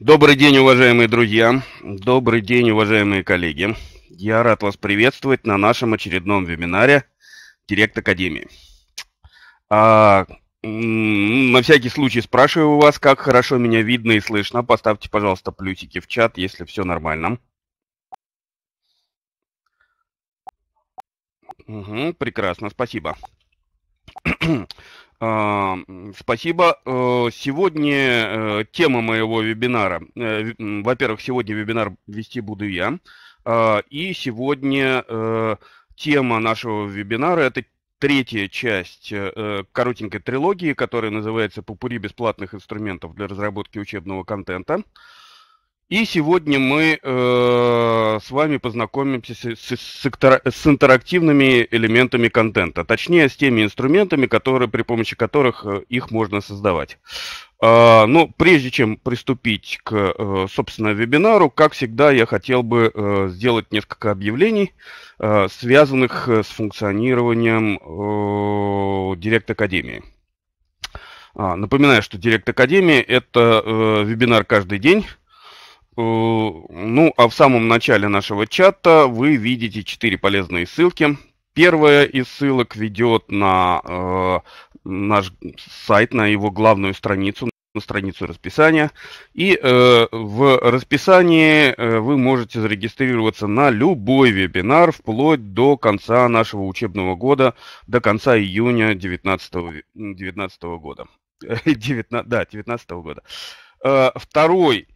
Добрый день, уважаемые друзья! Добрый день, уважаемые коллеги! Я рад вас приветствовать на нашем очередном вебинаре Директ Академии. А, на всякий случай спрашиваю у вас, как хорошо меня видно и слышно. Поставьте, пожалуйста, плюсики в чат, если все нормально. Угу, прекрасно, спасибо. А, спасибо. Э, сегодня э, тема моего вебинара. Э, во-первых, сегодня вебинар вести буду я. А, и сегодня тема нашего вебинара – это третья часть коротенькой трилогии, которая называется "Пупури бесплатных инструментов для разработки учебного контента». И сегодня мы э, с вами познакомимся с, с, с, с интерактивными элементами контента, точнее с теми инструментами, которые, при помощи которых э, их можно создавать. Э, но прежде чем приступить к, э, собственно, вебинару, как всегда, я хотел бы э, сделать несколько объявлений, э, связанных э, с функционированием э, Директ Академии. Напоминаю, что Директ Академия – это э, вебинар каждый день, Э, ну, а в самом начале нашего чата вы видите четыре полезные ссылки. Первая из ссылок ведет на э, наш сайт, на его главную страницу, на страницу расписания. И э, в расписании э, вы можете зарегистрироваться на любой вебинар вплоть до конца нашего учебного года, до конца июня 2019 года. 19, э, да, 19 -го года. Второй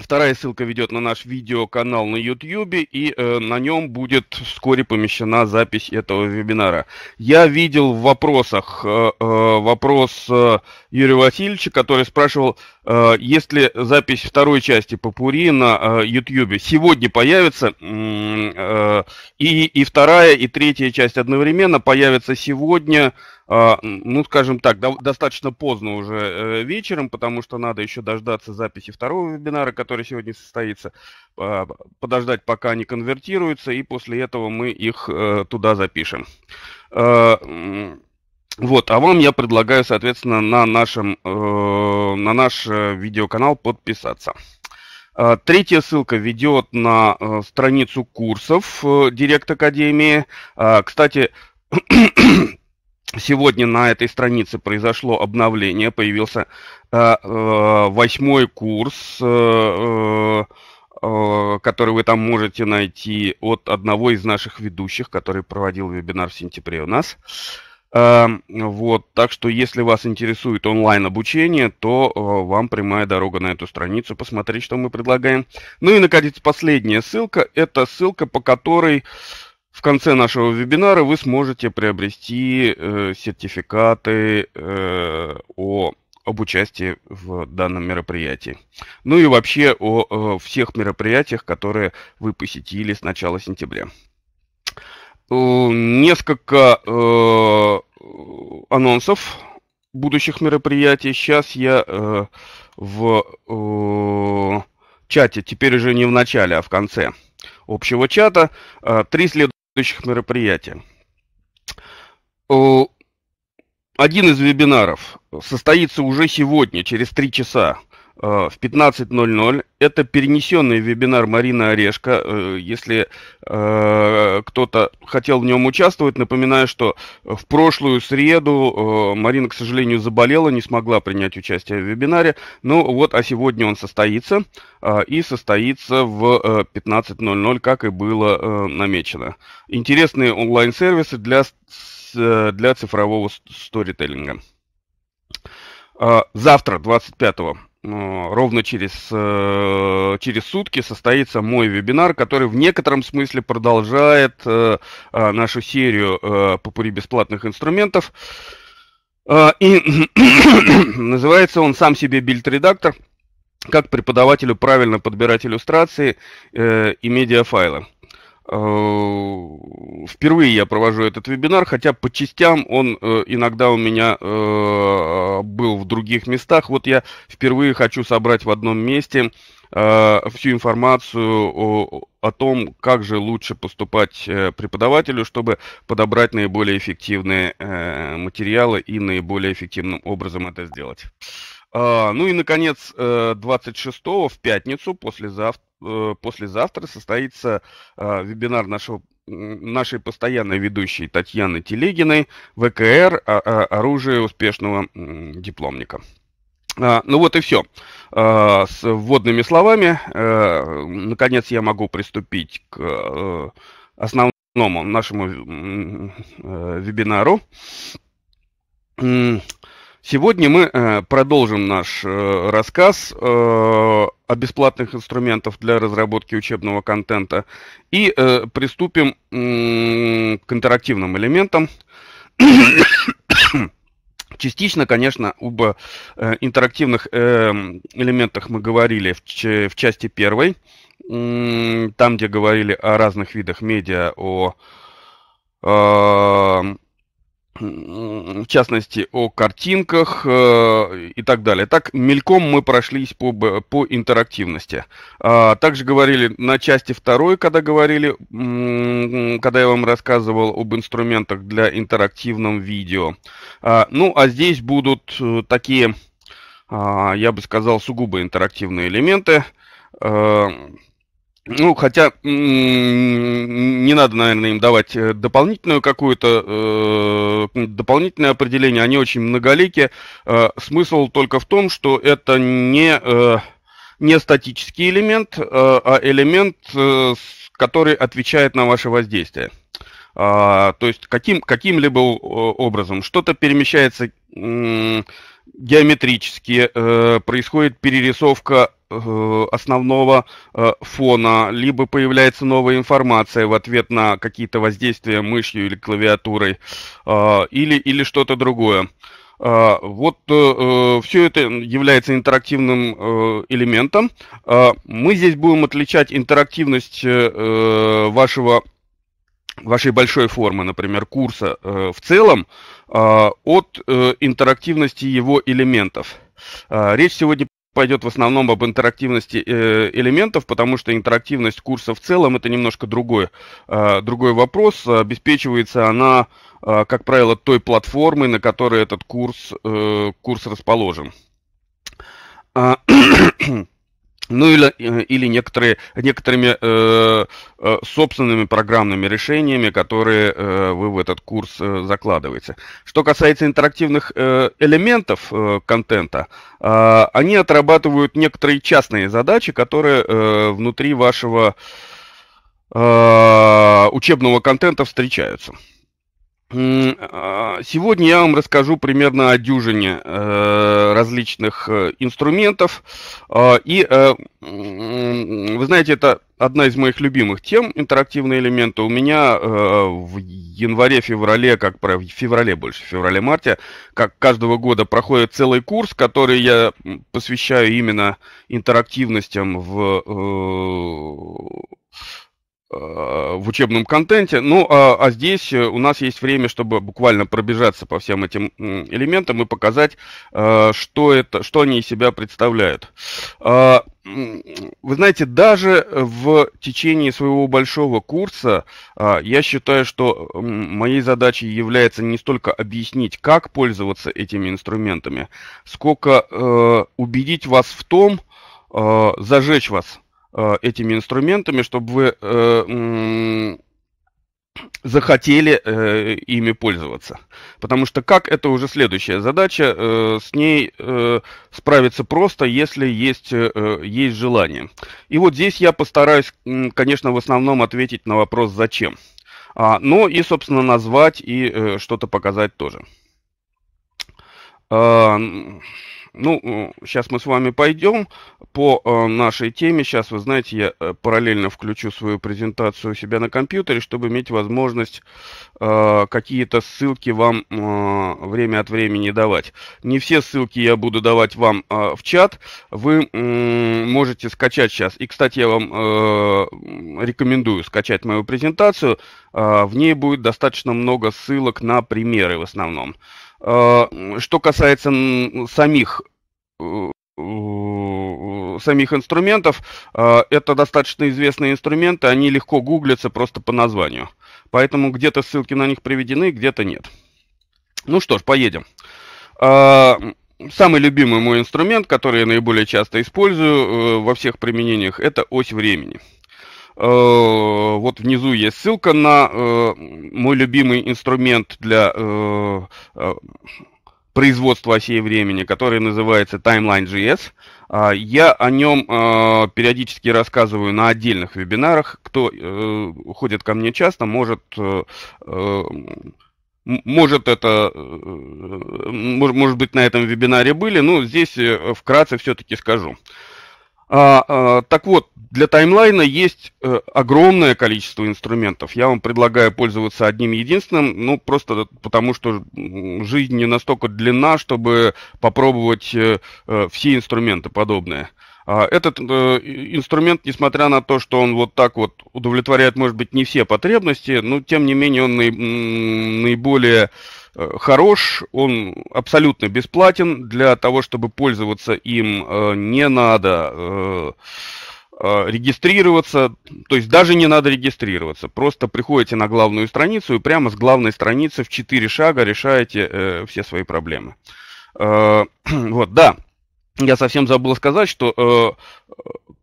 Вторая ссылка ведет на наш видеоканал на YouTube, и э, на нем будет вскоре помещена запись этого вебинара. Я видел в вопросах э, э, вопрос э, Юрия Васильевича, который спрашивал, э, есть ли запись второй части Попури на э, YouTube. Сегодня появится э, и, и вторая, и третья часть одновременно появятся сегодня а, ну, скажем так, достаточно поздно уже э, вечером, потому что надо еще дождаться записи второго вебинара, который сегодня состоится, а, подождать, пока они конвертируются, и после этого мы их э, туда запишем. А, вот, а вам я предлагаю, соответственно, на, нашем, э, на наш видеоканал подписаться. Третья ссылка ведет на страницу курсов Директ Академии. Кстати, Сегодня на этой странице произошло обновление, появился э, э, восьмой курс, э, который вы там можете найти от одного из наших ведущих, который проводил вебинар в сентябре у нас. Эм, вот, так что если вас интересует онлайн обучение, то вам прямая дорога на эту страницу, посмотреть, что мы предлагаем. Ну и, наконец, последняя ссылка, это ссылка, по которой в конце нашего вебинара вы сможете приобрести э, сертификаты э, о, об участии в данном мероприятии. Ну и вообще о, о э, всех мероприятиях, которые вы посетили с начала сентября. Э, несколько э, анонсов будущих мероприятий. Сейчас я э, в э, чате, теперь уже не в начале, а в конце общего чата, э, три следующих следующих мероприятия. Э, один из вебинаров состоится уже сегодня, через три часа. Э, в 15.00. Это перенесенный вебинар Марина Орешка. Э, если э, кто-то хотел в нем участвовать, напоминаю, что в прошлую среду Марина, к сожалению, заболела, не смогла принять участие в вебинаре. Ну вот, а сегодня он состоится и состоится в 15.00, как и было намечено. Интересные онлайн-сервисы для, для цифрового сторителлинга. Завтра, 25 ну, ровно через, э, через сутки состоится мой вебинар, который в некотором смысле продолжает э, э, нашу серию по бесплатных инструментов. И называется он «Сам себе бильд-редактор. Как преподавателю правильно подбирать иллюстрации и медиафайлы». Э, впервые я провожу этот вебинар, хотя по частям он э, иногда у меня э, был в других местах. Вот я впервые хочу собрать в одном месте всю информацию о, о том, как же лучше поступать преподавателю, чтобы подобрать наиболее эффективные материалы и наиболее эффективным образом это сделать. А, ну и, наконец, 26 го в пятницу, послезавтра, Э, послезавтра состоится э, вебинар нашего нашей постоянной ведущей Татьяны Телегиной ВКР «Оружие успешного дипломника». А, ну вот и все. А, с вводными словами, э, наконец, я могу приступить к основному нашему вебинару. Сегодня мы э, продолжим наш э, рассказ э, о бесплатных инструментах для разработки учебного контента и приступим к интерактивным элементам. Частично, конечно, об интерактивных элементах мы говорили в части первой, там, где говорили о разных видах медиа, о в частности, о картинках э, и так далее. Так, мельком мы прошлись по, по интерактивности. А, также говорили на части второй, когда говорили, когда я вам рассказывал об инструментах для интерактивного видео. А, ну, а здесь будут э, такие, а, я бы сказал, сугубо интерактивные элементы. Э, ну, хотя не надо, наверное, им давать э, дополнительную какую-то э, дополнительное определение. Они очень многолики. Э, смысл только в том, что это не э, не статический элемент, э, а элемент, э, который отвечает на ваше воздействие. Э, то есть каким каким-либо образом что-то перемещается э, геометрически, э, происходит перерисовка Э, основного э, фона, либо появляется новая информация в ответ на какие-то воздействия мышью или клавиатурой, э, или, или что-то другое. Вот все это является интерактивным элементом. Мы здесь будем отличать интерактивность вашего вашей большой формы, например, курса в целом, от интерактивности его элементов. Речь сегодня пойдет в основном об интерактивности э, элементов, потому что интерактивность курса в целом это немножко другой, э, другой вопрос. Обеспечивается она, э, как правило, той платформой, на которой этот курс, курс расположен. А, ну или, э, или некоторые, некоторыми э, э, собственными программными решениями, которые э, вы в этот курс э, закладываете. Что касается интерактивных э, элементов э, контента, э, они отрабатывают некоторые частные задачи, которые э, внутри вашего э, учебного контента встречаются. А, сегодня я вам расскажу примерно о дюжине э, различных э, инструментов. А, и э, вы знаете, это одна из моих любимых тем, интерактивные элементы. У меня в январе-феврале, как в феврале больше, феврале-марте, как каждого года проходит целый курс, который я посвящаю именно интерактивностям в в учебном контенте. Ну, а, а здесь э, у нас есть время, чтобы буквально пробежаться по всем этим элементам и показать, э, что, это, что они из себя представляют. А, вы знаете, даже в течение своего большого курса а, я считаю, что моей задачей является не столько объяснить, как пользоваться этими инструментами, сколько э, убедить вас в том, зажечь вас Э, этими инструментами, чтобы вы э, захотели э, ими пользоваться. Потому что как это уже следующая задача, с ней справиться просто, если есть, есть желание. И вот здесь я постараюсь, конечно, в основном ответить на вопрос «зачем?». А, ну и, собственно, назвать и э, что-то показать тоже. Э, ну, сейчас э, мы с вами пойдем по э, нашей теме. Сейчас, вы знаете, я э, параллельно включу свою презентацию у себя на компьютере, чтобы иметь возможность какие-то ссылки вам время от времени давать. Не все ссылки я буду давать вам в чат. Вы можете скачать сейчас. И, кстати, я вам рекомендую скачать мою презентацию. В ней будет достаточно много ссылок на примеры в основном. Э, что касается самих э, э, самих инструментов. Это достаточно известные инструменты, они легко гуглятся просто по названию. Поэтому где-то ссылки на них приведены, где-то нет. Ну что ж, поедем. Самый любимый мой инструмент, который я наиболее часто использую во всех применениях, это ось времени. Э, вот внизу есть ссылка на э, мой любимый инструмент для э, производства осей времени, который называется Timeline.js. А, я о нем периодически рассказываю на отдельных вебинарах. Кто ходит ко мне часто, может может это, может быть, на этом вебинаре были, но ну, здесь вкратце все-таки скажу. А, а, так вот, для таймлайна есть э, огромное количество инструментов. Я вам предлагаю пользоваться одним единственным, ну просто потому что жизнь не настолько длинна, чтобы попробовать э, э, все инструменты подобные. А этот э, инструмент, несмотря на то, что он вот так вот удовлетворяет, может быть, не все потребности, но тем не менее он наиболее... Э, хорош, он абсолютно бесплатен. Для того, чтобы пользоваться им, э, не надо э, регистрироваться, то есть даже не надо регистрироваться, просто приходите на главную страницу и прямо с главной страницы в 4 шага решаете э, все свои проблемы. Э, вот, да, я совсем забыл сказать, что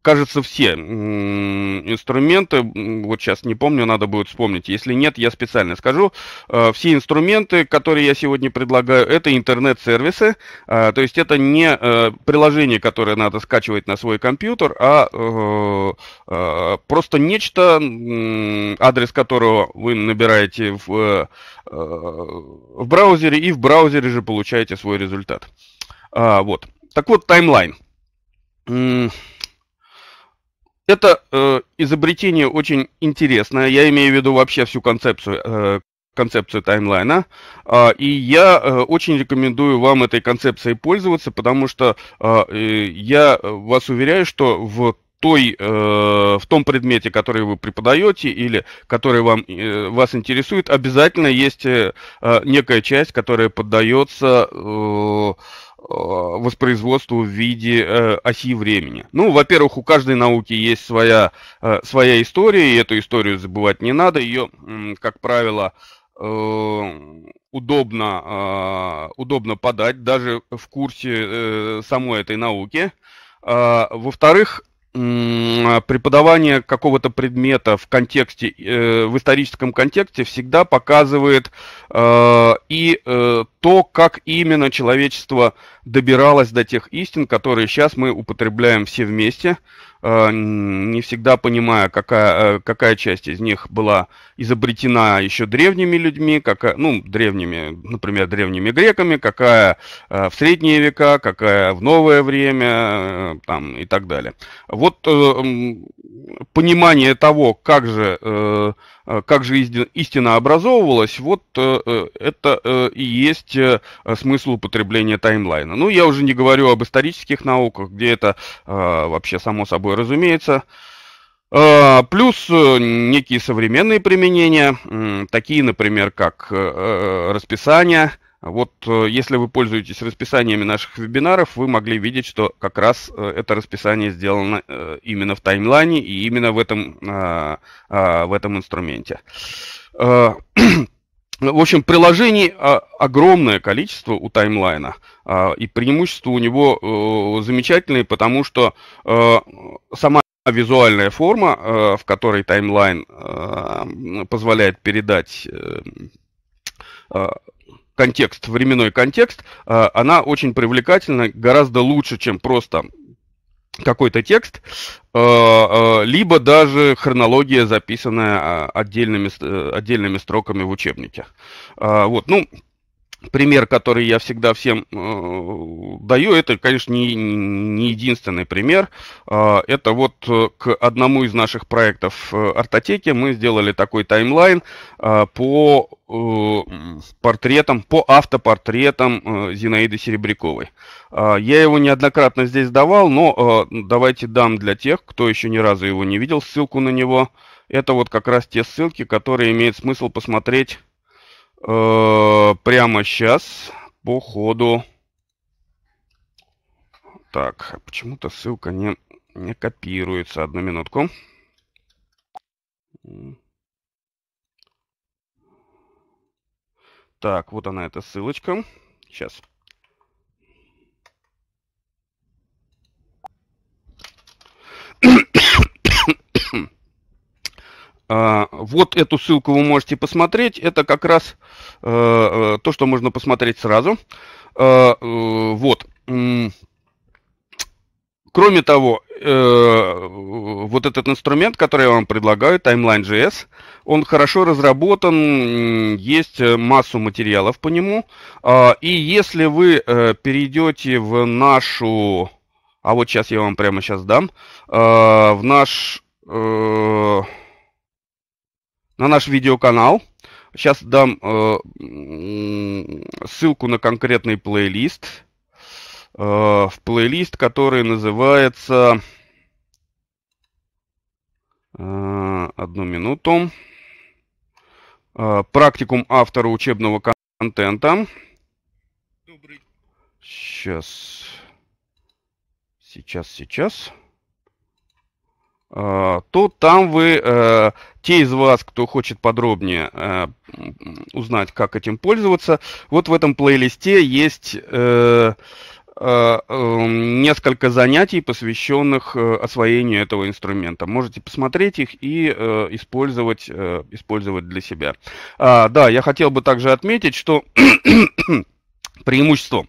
кажется, все инструменты, вот сейчас не помню, надо будет вспомнить. Если нет, я специально скажу. Э, все инструменты, которые я сегодня предлагаю, это интернет-сервисы. Э, то есть это не э, приложение, которое надо скачивать на свой компьютер, а просто нечто, адрес которого вы набираете в, в браузере, и в браузере же получаете свой результат. А, вот. Так вот, таймлайн. Mm. Это э, изобретение очень интересное. Я имею в виду вообще всю концепцию, э, концепцию таймлайна. Э, и я э, очень рекомендую вам этой концепцией пользоваться, потому что э, э, я вас уверяю, что в той, э, в том предмете, который вы преподаете или который вам, э, вас интересует, обязательно есть э, э некая часть, которая поддается э, Э, воспроизводству в виде э, оси времени. Ну, во-первых, у каждой науки есть своя, э, своя история, и эту историю забывать не надо. Ее, как правило, э, удобно, э, удобно подать даже в курсе самой этой науки. А, во-вторых, а, преподавание какого-то предмета в контексте, э, в историческом контексте всегда показывает э, и э, то, как именно человечество добиралось до тех истин, которые сейчас мы употребляем все вместе, Э, не всегда понимая, какая, э, какая часть из них была изобретена еще древними людьми, какая, ну, древними, например, древними греками, какая э, в средние века, какая в новое время там, и так далее. Вот понимание того, как же Э, как же истина образовывалась, вот э, э, это и есть смысл употребления таймлайна. Ну, я уже не говорю об исторических науках, где это вообще само собой разумеется. Плюс некие современные применения, такие, например, как расписание – вот э, если вы пользуетесь расписаниями наших вебинаров, вы могли видеть, что как раз э, это расписание сделано э, именно в таймлайне и именно в этом, а, а, в этом инструменте. В общем, приложений а, огромное количество у таймлайна, и преимущества у него замечательные, потому что сама визуальная форма, в которой таймлайн позволяет передать контекст, временной контекст, а, она очень привлекательна, гораздо лучше, чем просто какой-то текст, а, а, либо даже хронология, записанная отдельными, э, отдельными строками в учебнике. Вот, ну, пример, который я всегда всем э, даю, это, конечно, не, не единственный пример. Э, это вот э, к одному из наших проектов э, Артотеки мы сделали такой таймлайн э, по э, портретам, по автопортретам э, Зинаиды Серебряковой. Э, я его неоднократно здесь давал, но э, давайте дам для тех, кто еще ни разу его не видел, ссылку на него. Это вот как раз те ссылки, которые имеет смысл посмотреть Э, прямо сейчас по ходу. Так, почему-то ссылка не, не копируется. Одну минутку. Так, вот она эта ссылочка. Сейчас. А, вот эту ссылку вы можете посмотреть. Это как раз э, э, то, что можно посмотреть сразу. А, э, вот. Кроме того, вот этот инструмент, который я вам предлагаю, Timeline.js, он хорошо разработан, есть массу материалов по нему. А, и если вы перейдете в нашу... А вот сейчас я вам прямо сейчас дам. В наш на наш видеоканал. Сейчас дам э, ссылку на конкретный плейлист. Э, в плейлист, который называется... Э, одну минуту. Э, практикум автора учебного контента. Добрый. Сейчас. Сейчас, сейчас. А, то там вы, э, те из вас, кто хочет подробнее э, узнать, как этим пользоваться, вот в этом плейлисте есть э, эм, несколько занятий, посвященных освоению этого инструмента. Можете посмотреть их и использовать, использовать для себя. А, да, я хотел бы также отметить, что преимуществом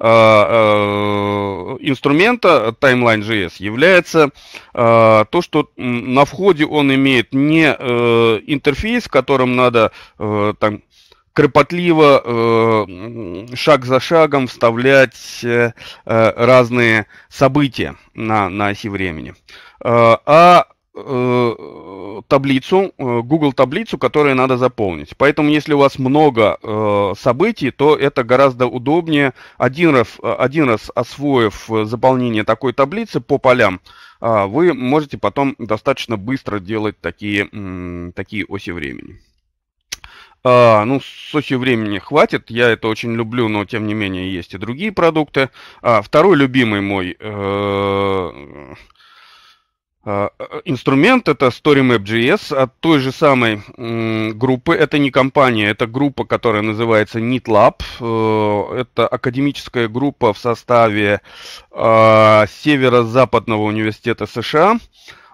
Э, э, инструмента Timeline.js является э, то, что на входе он имеет не интерфейс, в котором надо там кропотливо, шаг за шагом вставлять разные события на, на оси времени. а Э, таблицу, э, Google таблицу, которую надо заполнить. Поэтому, если у вас много э, событий, то это гораздо удобнее. Один раз, один раз освоив заполнение такой таблицы по полям, а, вы можете потом достаточно быстро делать такие, такие оси времени. А, ну, с осью времени хватит, я это очень люблю, но тем не менее есть и другие продукты. А, второй любимый мой... Э, а, э, э, инструмент, это StoryMap.js от той же самой группы. Это не компания, это группа, которая называется NeatLab. Э, это академическая группа в составе а, Северо-Западного университета США.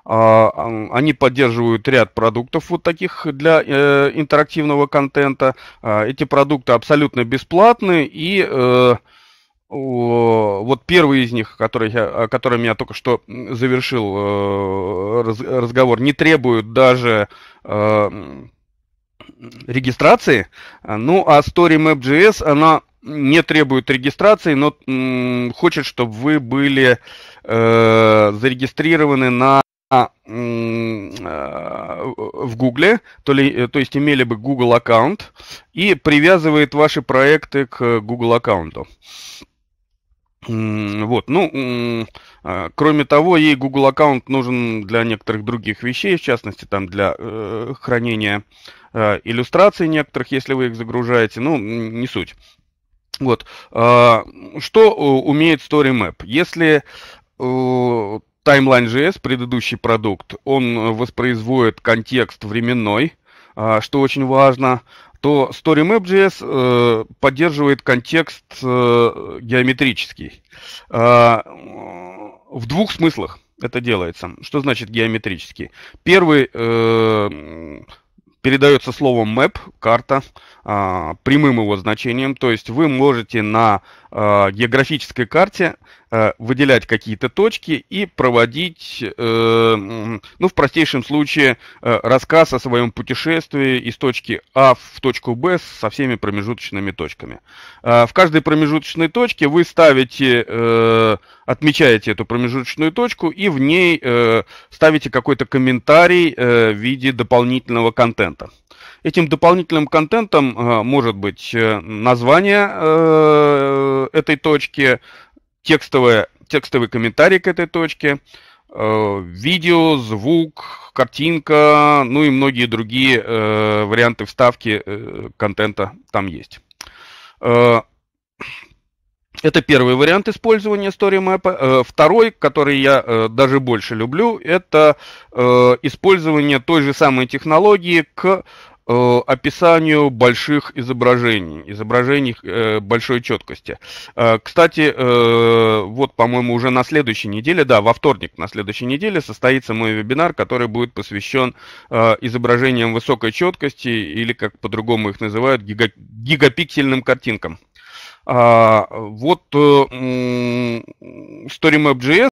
А, они поддерживают ряд продуктов вот таких для интерактивного контента. Эти продукты абсолютно бесплатны и вот первый из них, который я, которым я только что завершил э, разговор, не требует даже э, регистрации. Ну, а Story Map.js, она не требует регистрации, но хочет, чтобы вы были э, зарегистрированы на а, в Гугле, то, ли, то есть имели бы Google аккаунт и привязывает ваши проекты к Google аккаунту. Вот, ну, а, кроме того, ей Google аккаунт нужен для некоторых других вещей, в частности, там для э, хранения э, иллюстраций некоторых, если вы их загружаете, ну, не суть. Вот, а, э, что умеет StoryMap? Если э, Timeline.js, предыдущий продукт, он э, воспроизводит контекст временной, а, что очень важно, то StoryMap.js э, поддерживает контекст э, геометрический. А, в двух смыслах это делается. Что значит геометрический? Первый э, передается словом map, карта, а, прямым его значением. То есть вы можете на Э, географической карте э, выделять какие-то точки и проводить, э, ну, в простейшем случае, рассказ о своем путешествии из точки А в точку Б со всеми промежуточными точками. в каждой промежуточной точке вы ставите, отмечаете эту промежуточную точку и в ней ставите какой-то комментарий в виде дополнительного контента. Этим дополнительным контентом может быть название этой точке, текстовое, текстовый комментарий к этой точке, э, видео, звук, картинка, ну и многие другие э, варианты вставки э, контента там есть. Э, это первый вариант использования StoryMap. Э, второй, который я э, даже больше люблю, это использование той же самой технологии к Э, описанию больших изображений, изображений э, большой четкости. Э, кстати, э, вот, по-моему, уже на следующей неделе, да, во вторник на следующей неделе состоится мой вебинар, который будет посвящен э, изображениям высокой четкости или, как по-другому их называют, гига гигапиксельным картинкам. А, вот э, StoryMap.js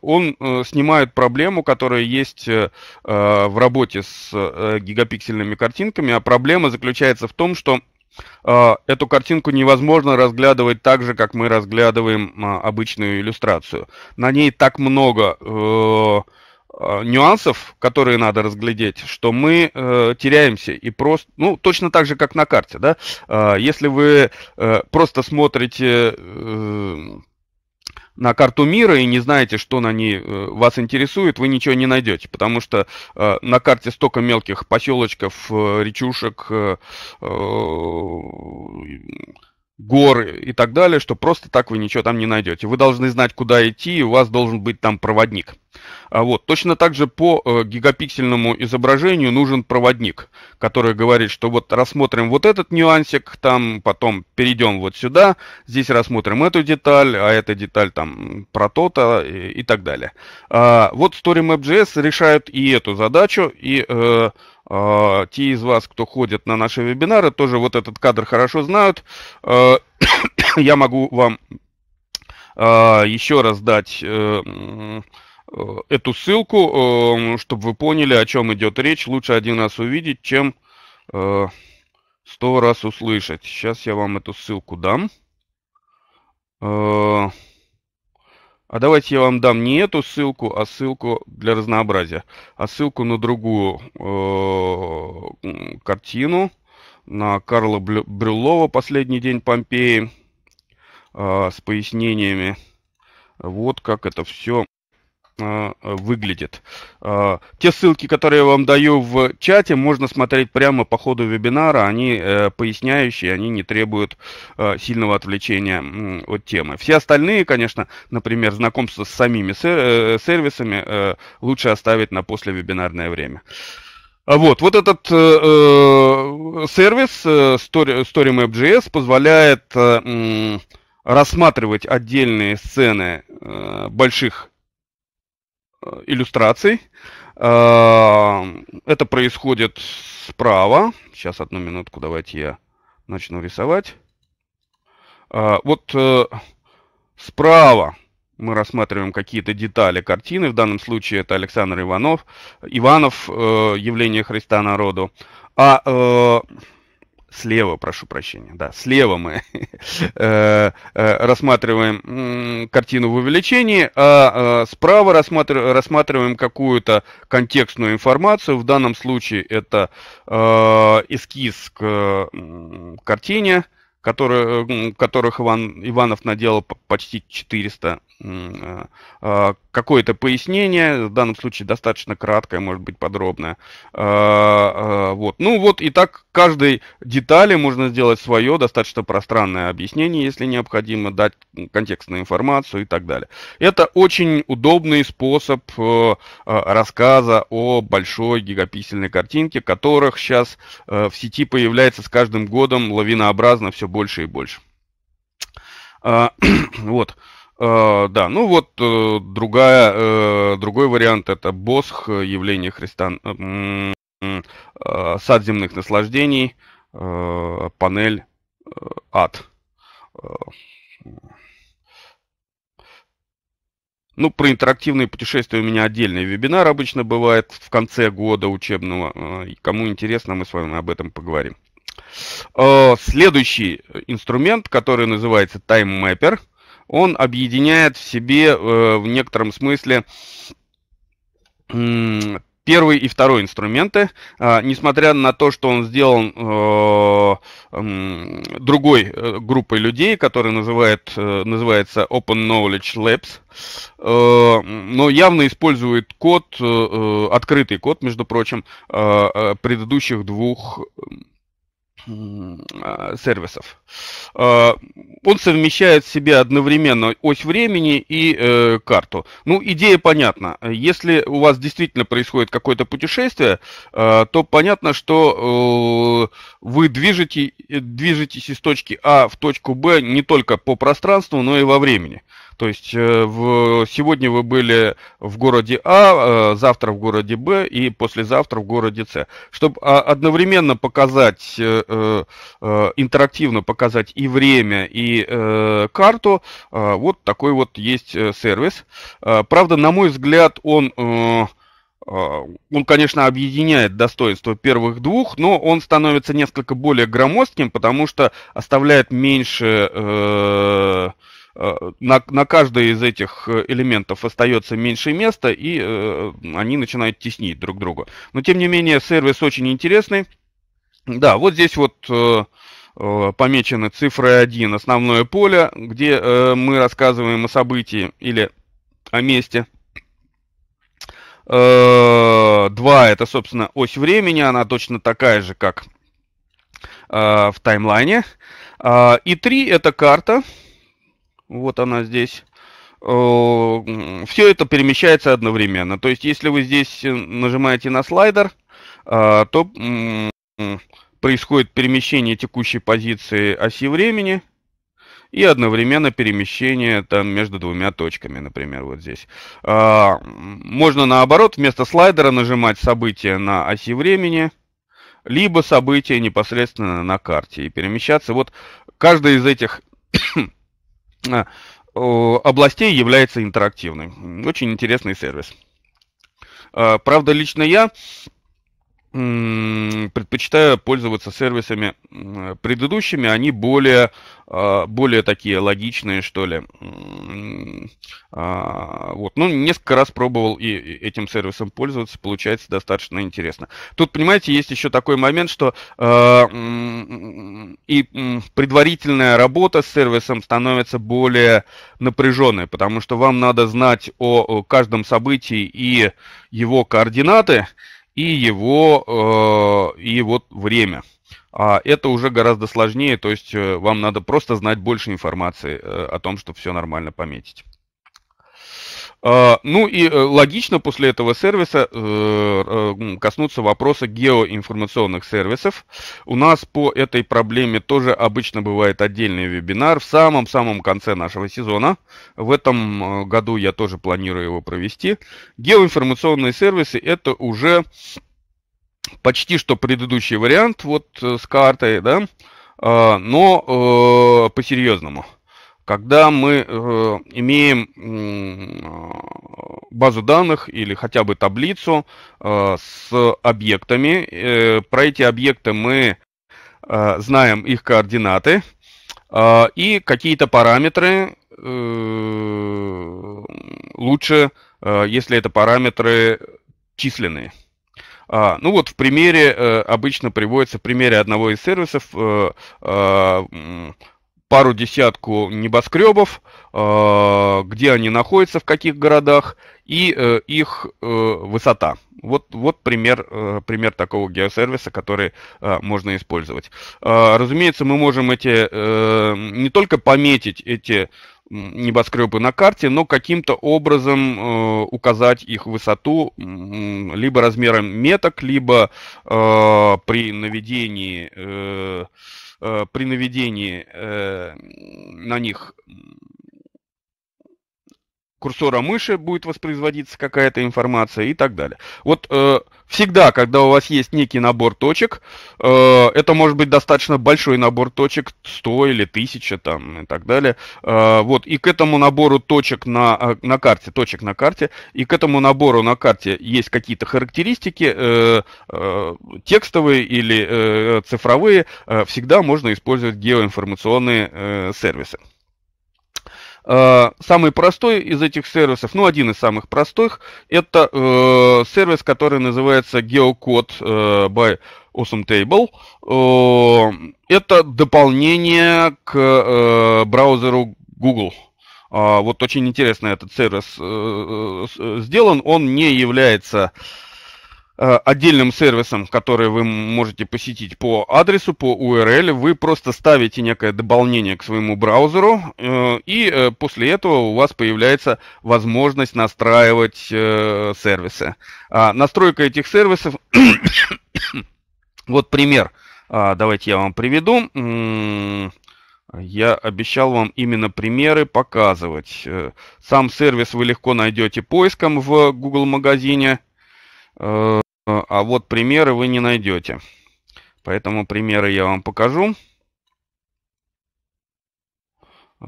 он э, снимает проблему, которая есть э, э, в работе с гигапиксельными картинками, а проблема заключается в том, что эту картинку невозможно разглядывать так же, как мы разглядываем обычную иллюстрацию. На ней так много нюансов, которые надо разглядеть, что мы э, теряемся и просто, ну точно так же, как на карте, да. Э, если вы э, просто смотрите на карту мира и не знаете, что на ней э, вас интересует, вы ничего не найдете, потому что э, на карте столько мелких поселочков, э, речушек, горы и так далее, что просто так вы ничего там не найдете. Вы должны знать, куда идти, и у вас должен быть там проводник. А вот. Точно так же по э, гигапиксельному изображению нужен проводник, который говорит, что вот рассмотрим вот этот нюансик, там потом перейдем вот сюда, здесь рассмотрим эту деталь, а эта деталь там про то-то и, и так далее. А, вот StoryMap.js решает и эту задачу, и э, а, те из вас, кто ходит на наши вебинары, тоже вот этот кадр хорошо знают. А, я могу вам а, еще раз дать э, э, эту ссылку, э, чтобы вы поняли, о чем идет речь. Лучше один раз увидеть, чем сто раз услышать. Сейчас я вам эту ссылку дам. А давайте я вам дам не эту ссылку, а ссылку для разнообразия, а ссылку на другую э, картину, на Карла Брюллова «Последний день Помпеи» э, с пояснениями. Вот как это все Э, выглядит. Э, те ссылки, которые я вам даю в чате, можно смотреть прямо по ходу вебинара. Они э, поясняющие, они не требуют сильного отвлечения от темы. Все остальные, конечно, например, знакомство с самими сервисами лучше оставить на после вебинарное время. А вот, вот этот сервис Story, StoryMap.js позволяет рассматривать отдельные сцены больших Э, иллюстраций. Э, это происходит справа. Сейчас, одну минутку, давайте я начну рисовать. Э, вот справа мы рассматриваем какие-то детали картины. В данном случае это Александр Иванов. Иванов, явление Христа народу. А слева, прошу прощения, да, слева мы э, э, рассматриваем картину в увеличении, а, а справа рассматриваем какую-то контекстную информацию. В данном случае это э, эскиз к картине, которых Иван, Иванов наделал почти 400. Какое-то пояснение, в данном случае достаточно краткое, может быть подробное вот. Ну вот и так каждой детали можно сделать свое достаточно пространное объяснение, если необходимо, дать контекстную информацию и так далее. Это очень удобный способ э, э рассказа о большой гигапиксельной картинке, которых сейчас э, в сети появляется с каждым годом лавинообразно все больше и больше. А, э, вот. Uh, да, ну вот uh, другая, uh, другой вариант это Босх, явление Христа. Э, сад земных наслаждений, э, панель э, ад. Ну, про интерактивные путешествия у меня отдельный вебинар обычно бывает в конце года учебного. Кому интересно, мы с вами об этом поговорим. Следующий инструмент, который называется Time Mapper, он объединяет в себе в некотором смысле первый и второй инструменты, а, несмотря на то, что он сделан э, другой э, группой людей, которая называет, э, называется Open Knowledge Labs, но явно использует код, открытый код, между прочим, предыдущих двух а, сервисов. А, он совмещает в себе одновременно ось времени и э, карту. Ну, идея понятна. Если у вас действительно происходит какое-то путешествие, а, то понятно, что э, вы движете, движетесь из точки А в точку Б не только по пространству, но и во времени. То есть э, в, сегодня вы были в городе А, э, завтра в городе Б и послезавтра в городе С. Чтобы а, одновременно показать, э, интерактивно показать и время, и карту, вот такой вот есть сервис. Правда, на мой взгляд, он... Он, конечно, объединяет достоинства первых двух, но он становится несколько более громоздким, потому что оставляет меньше на, на каждой из этих э, элементов остается меньше места, и э, они начинают теснить друг друга. Но тем не менее, сервис очень интересный. Да, вот здесь вот э, э помечены цифры 1, основное поле, где э, мы рассказываем о событии или о месте. 2 э, это, собственно, ось времени, она точно такая же, как в таймлайне. И 3 это карта, вот она здесь. Э, Все это перемещается одновременно. То есть, если вы здесь э, нажимаете на слайдер, э, то происходит перемещение текущей позиции оси времени и одновременно перемещение там между двумя точками, например, вот здесь. Можно наоборот вместо слайдера нажимать события на оси времени, либо события непосредственно на карте и перемещаться. Вот каждое из этих Э, областей является интерактивной. Очень интересный сервис. Э, правда, лично я предпочитаю пользоваться сервисами предыдущими, они более, а, более такие логичные, что ли. А, вот. Ну, несколько раз пробовал и этим сервисом пользоваться, получается достаточно интересно. Тут, понимаете, есть еще такой момент, что а, и предварительная работа с сервисом становится более напряженной, потому что вам надо знать о каждом событии и его координаты, и его, э, и вот время. А это уже гораздо сложнее, то есть э, вам надо просто знать больше информации э, о том, чтобы все нормально пометить. А, ну и э, логично после этого сервиса э, э, коснуться вопроса геоинформационных сервисов. У нас по этой проблеме тоже обычно бывает отдельный вебинар в самом-самом конце нашего сезона. В этом году я тоже планирую его провести. Геоинформационные сервисы это уже почти что предыдущий вариант вот с картой, да, а, но по-серьезному когда мы э, имеем базу данных или хотя бы таблицу э, с объектами. Э, про эти объекты мы знаем их координаты и какие-то параметры лучше, если это параметры численные. А, ну вот в примере э, обычно приводится в примере одного из сервисов э, э, пару десятку небоскребов, э, где они находятся, в каких городах и э, их э, высота. Вот, вот пример, пример такого геосервиса, который можно использовать. Разумеется, мы можем эти, не только пометить эти небоскребы на карте, но каким-то образом указать их высоту либо размером меток, либо при наведении Э, при наведении э, на них курсора мыши будет воспроизводиться какая-то информация и так далее. Вот э, всегда, когда у вас есть некий набор точек, э, это может быть достаточно большой набор точек, 100 или 1000 там и так далее. Э, вот, и к этому набору точек на, э, на карте, точек на карте, и к этому набору на карте есть какие-то характеристики, э, э, текстовые или э, цифровые, э, всегда можно использовать геоинформационные э, сервисы. Э, самый простой из этих сервисов, ну один из самых простых, это э, сервис, который называется GeoCode э, by Awesome Э, это дополнение к э, браузеру Google. Э, вот очень интересно этот сервис э, э, э сделан. Он не является Э, отдельным сервисом, который вы можете посетить по адресу, по URL, вы просто ставите некое дополнение к своему браузеру, э, и э, после этого у вас появляется возможность настраивать сервисы. А, настройка этих сервисов... вот пример. А, давайте я вам приведу. Я обещал вам именно примеры показывать. Сам сервис вы легко найдете поиском в Google магазине. Э, а вот примеры вы не найдете. Поэтому примеры я вам покажу. Э,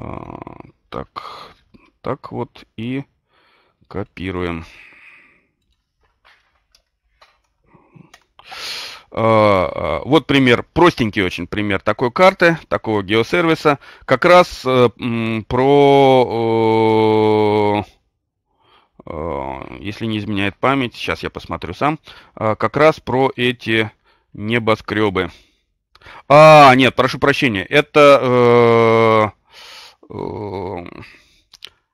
так, так вот и копируем. Э, вот пример, простенький очень пример такой карты, такого геосервиса, как раз про Э, если не изменяет память, сейчас я посмотрю сам, э, как раз про эти небоскребы. А, нет, прошу прощения, это... Э,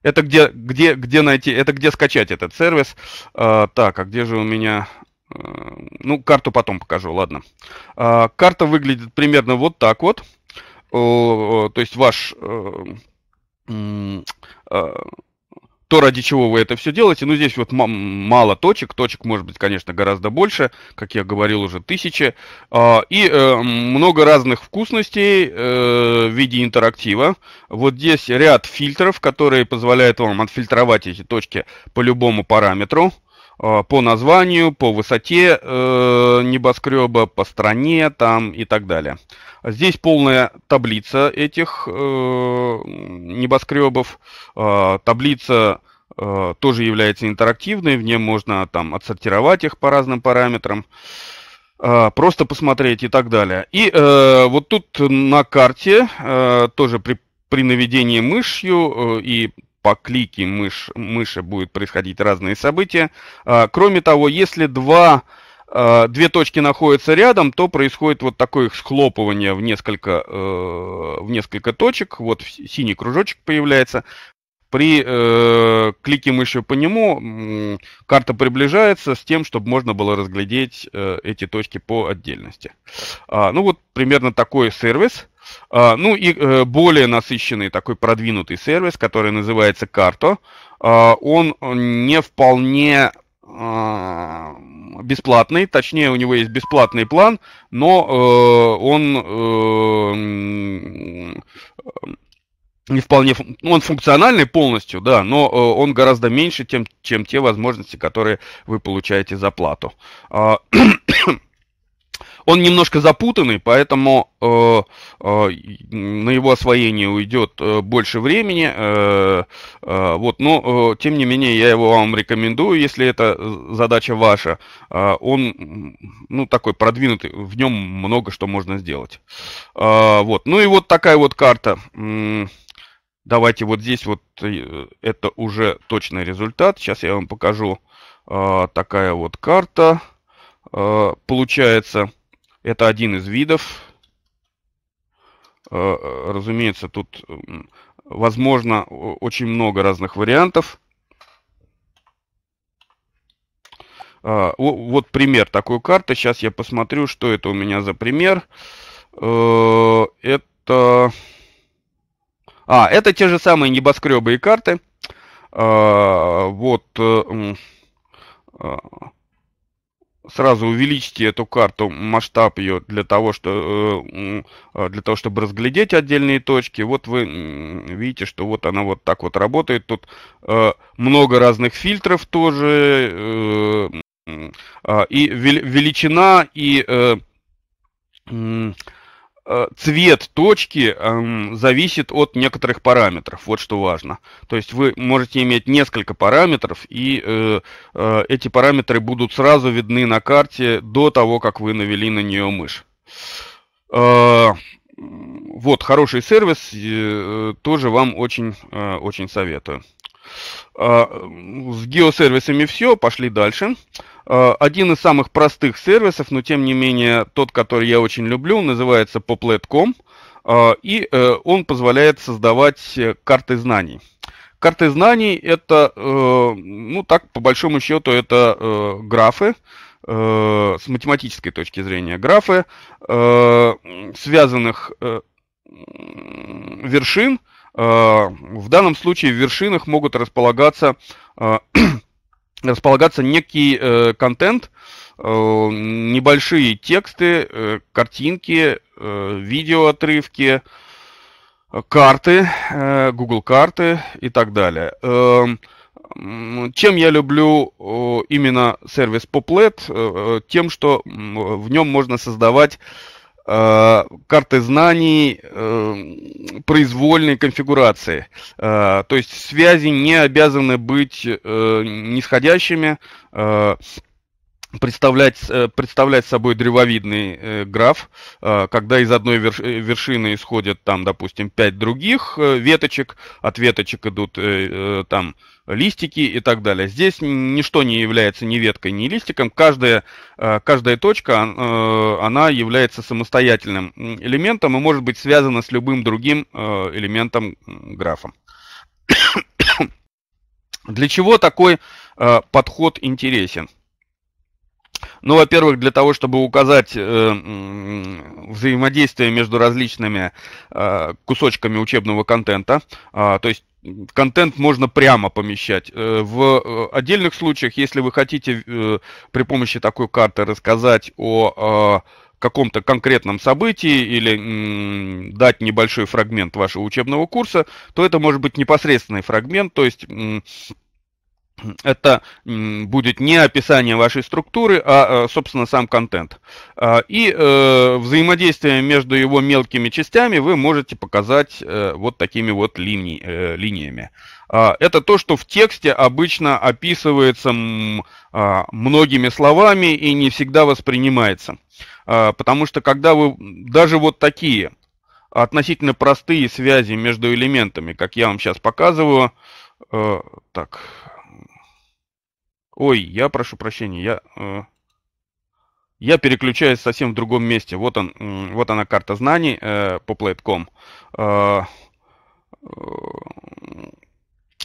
это где, где, где найти, это где скачать этот сервис. так, а где же у меня... Ну, карту потом покажу, ладно. Карта выглядит примерно вот так вот. То есть ваш то, ради чего вы это все делаете. Ну, здесь вот мало точек, точек может быть, конечно, гораздо больше, как я говорил, уже тысячи. А, и э, много разных вкусностей э, в виде интерактива. Вот здесь ряд фильтров, которые позволяют вам отфильтровать эти точки по любому параметру. Э, по названию, по высоте э, небоскреба, по стране там и так далее. Здесь полная таблица этих э, небоскребов. таблица тоже является интерактивной, в ней можно там отсортировать их по разным параметрам, просто посмотреть и так далее. И вот тут на карте тоже при при наведении мышью и по клике мышь, мыши будет происходить разные события. А, кроме того, если два а, две точки находятся рядом, то происходит вот такое схлопывание в несколько, э, в несколько точек. Вот синий кружочек появляется. При э, клике мыши по нему карта приближается с тем, чтобы можно было разглядеть э, эти точки по отдельности. А, ну вот примерно такой сервис. А, ну и э, более насыщенный такой продвинутый сервис, который называется Карто, а, он э, не вполне а, бесплатный, точнее у него есть бесплатный план, но э, он не вполне, он функциональный полностью, да, но он гораздо меньше, чем, чем те возможности, которые вы получаете за плату. Он немножко запутанный, поэтому э, э, на его освоение уйдет э, больше времени. Э, э, вот, но э, тем не менее я его вам рекомендую, если это э, задача ваша. Э, он ну такой продвинутый, в нем много что можно сделать. Э, вот, ну и вот такая вот карта. Давайте вот здесь вот э, это уже точный результат. Сейчас я вам покажу. Э, такая вот карта получается. Это один из видов. Э, э, разумеется, тут возможно очень много разных вариантов. Э, вот пример такой карты. Сейчас я посмотрю, что это у меня за пример. Это... А, это те же самые небоскребы и карты. Вот сразу увеличьте эту карту, масштаб ее для того, что, э, э, для того, чтобы разглядеть отдельные точки. Вот вы видите, что вот она вот так вот работает. Тут э, много разных фильтров тоже. И величина, и Э, цвет точки эм, зависит от некоторых параметров. Вот что важно. То есть вы можете иметь несколько параметров, и э, э, эти параметры будут сразу видны на карте до того, как вы навели на нее мышь. вот хороший сервис, тоже вам очень, очень советую. с геосервисами все, пошли дальше. Э, Э, один из самых простых сервисов, но тем не менее тот, который я очень люблю, называется Poplet.com, э, и э, он позволяет создавать карты знаний. Карты знаний это, ну так, по большому счету, это графы, с математической точки зрения графы, связанных вершин. В данном случае в вершинах могут располагаться располагаться некий э, контент, э, небольшие тексты, э, картинки, э, видеоотрывки, э, карты, э, Google карты и так далее. Э, чем я люблю именно сервис Poplet? Э, э, тем, что в нем можно создавать Э, карты знаний, э, произвольной конфигурации. Э, то есть связи не обязаны быть нисходящими представлять, э, представлять собой древовидный э, граф, э, когда из одной вершины исходят там, допустим, пять других веточек, от веточек идут там листики и так далее. Здесь ничто не является ни веткой, ни листиком. Каждая, каждая точка, она является самостоятельным элементом и может быть связана с любым другим элементом графа. Для чего такой подход интересен? Ну, во-первых, для того, чтобы указать э, взаимодействие между различными э, кусочками учебного контента, э, то есть контент можно прямо помещать. Э, в э, отдельных случаях, если вы хотите э, при помощи такой карты рассказать о каком-то конкретном событии или дать небольшой фрагмент вашего учебного курса, то это может быть непосредственный фрагмент, то есть это будет не описание вашей структуры, а, э, собственно, сам контент. А, и э, взаимодействие между его мелкими частями вы можете показать э, вот такими вот лини линиями. А, это то, что в тексте обычно описывается а, многими словами и не всегда воспринимается. Потому что когда вы даже вот такие относительно простые связи между элементами, как я вам сейчас показываю, так, Ой, я прошу прощения, я... Э, я переключаюсь совсем в другом месте. Вот, он, вот она карта знаний э, по Plate.com. Э, э,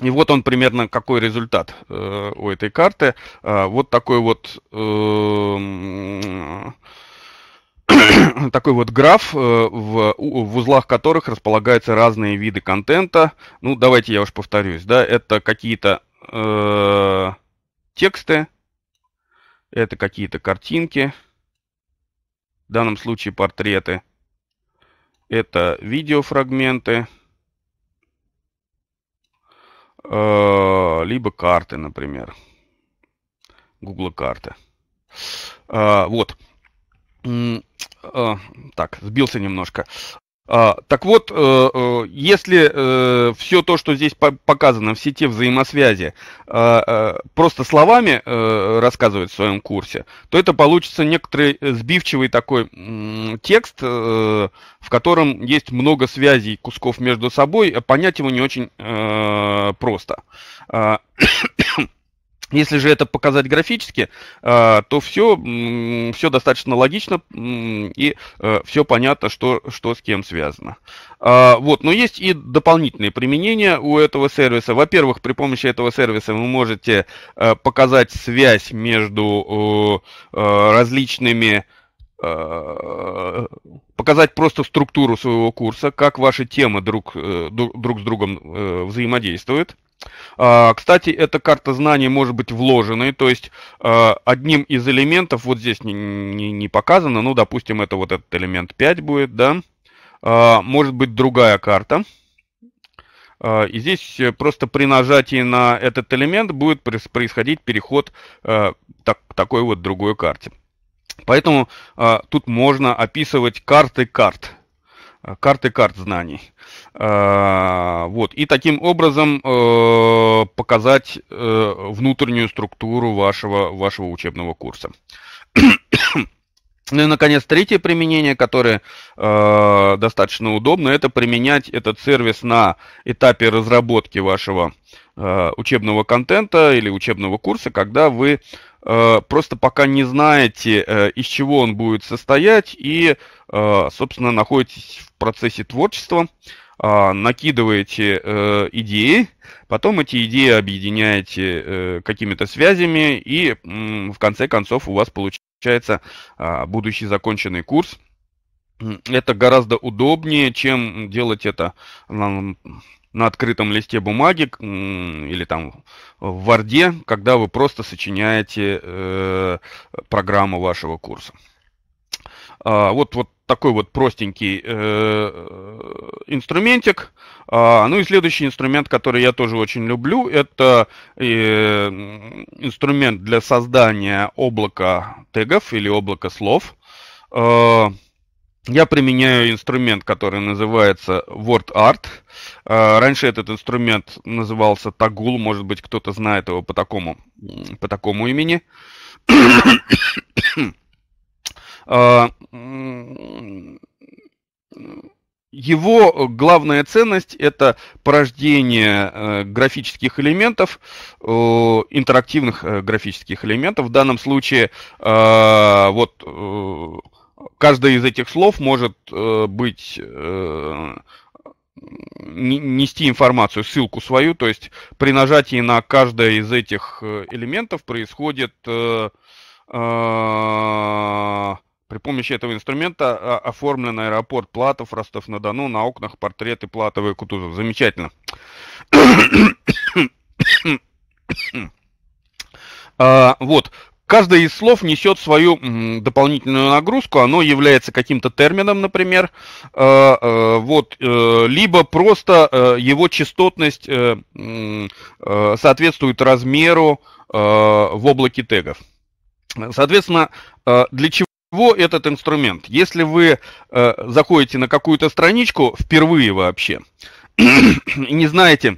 и вот он примерно какой результат э, у этой карты. Э, вот такой вот... Э, такой вот граф, э, в, в узлах которых располагаются разные виды контента. Ну, давайте я уж повторюсь, да, это какие-то э, тексты, это какие-то картинки, в данном случае портреты, это видеофрагменты, а, либо карты, например, Google карты. А, вот. А, так, сбился немножко. А, так вот, э, э, если э, все то, что здесь показано, все те взаимосвязи, просто словами рассказывать в своем курсе, то это получится некоторый сбивчивый такой текст, в котором есть много связей, кусков между собой, а понять его не очень просто. А, если же это показать графически, э, то все, все достаточно логично и э, все понятно, что, что с кем связано. Э, вот, но есть и дополнительные применения у этого сервиса. Во-первых, при помощи этого сервиса вы можете показать связь между различными показать просто структуру своего курса, как ваши темы друг, друг с другом взаимодействуют. А, кстати, эта карта знаний может быть вложенной, то есть а, одним из элементов, вот здесь не, не, не показано, ну, допустим, это вот этот элемент 5 будет, да, а, может быть другая карта. И здесь э, просто при нажатии на этот элемент будет происходить переход э, к такой вот другой карте. Поэтому тут можно описывать карты карт, э, карты карт знаний. Э, вот. И таким образом э, показать э, внутреннюю структуру вашего, вашего учебного курса. Ну и, наконец, третье применение, которое э, достаточно удобно, это применять этот сервис на этапе разработки вашего Э, учебного контента или учебного курса, когда вы э, просто пока не знаете, э, из чего он будет состоять, и, собственно, находитесь в процессе творчества, а, накидываете идеи, потом эти идеи объединяете какими-то связями, и в конце концов у вас получается а, будущий законченный курс. Это гораздо удобнее, чем делать это на открытом листе бумаги или там в Варде, когда вы просто сочиняете э, программу вашего курса. А, вот, вот такой вот простенький э, э, инструментик. А, ну и следующий инструмент, который я тоже очень люблю, это э, инструмент для создания облака тегов или облака слов. Э, я применяю инструмент, который называется WordArt. Э, раньше этот инструмент назывался Tagul, может быть, кто-то знает его по такому, по такому имени. Э, его главная ценность – это порождение э, графических элементов, интерактивных графических элементов. В данном случае вот каждое из этих слов может э, быть э, нести информацию, ссылку свою, то есть при нажатии на каждое из этих э, элементов происходит э, э, при помощи этого инструмента а, оформлен аэропорт Платов, Ростов-на-Дону, на окнах портреты Платова и Кутузов. Замечательно. А, вот, Каждое из слов несет свою дополнительную нагрузку, оно является каким-то термином, например, э, э, вот, э, либо просто его частотность соответствует размеру в облаке тегов. Соответственно, для чего этот инструмент? Если вы заходите на какую-то страничку впервые вообще, не знаете,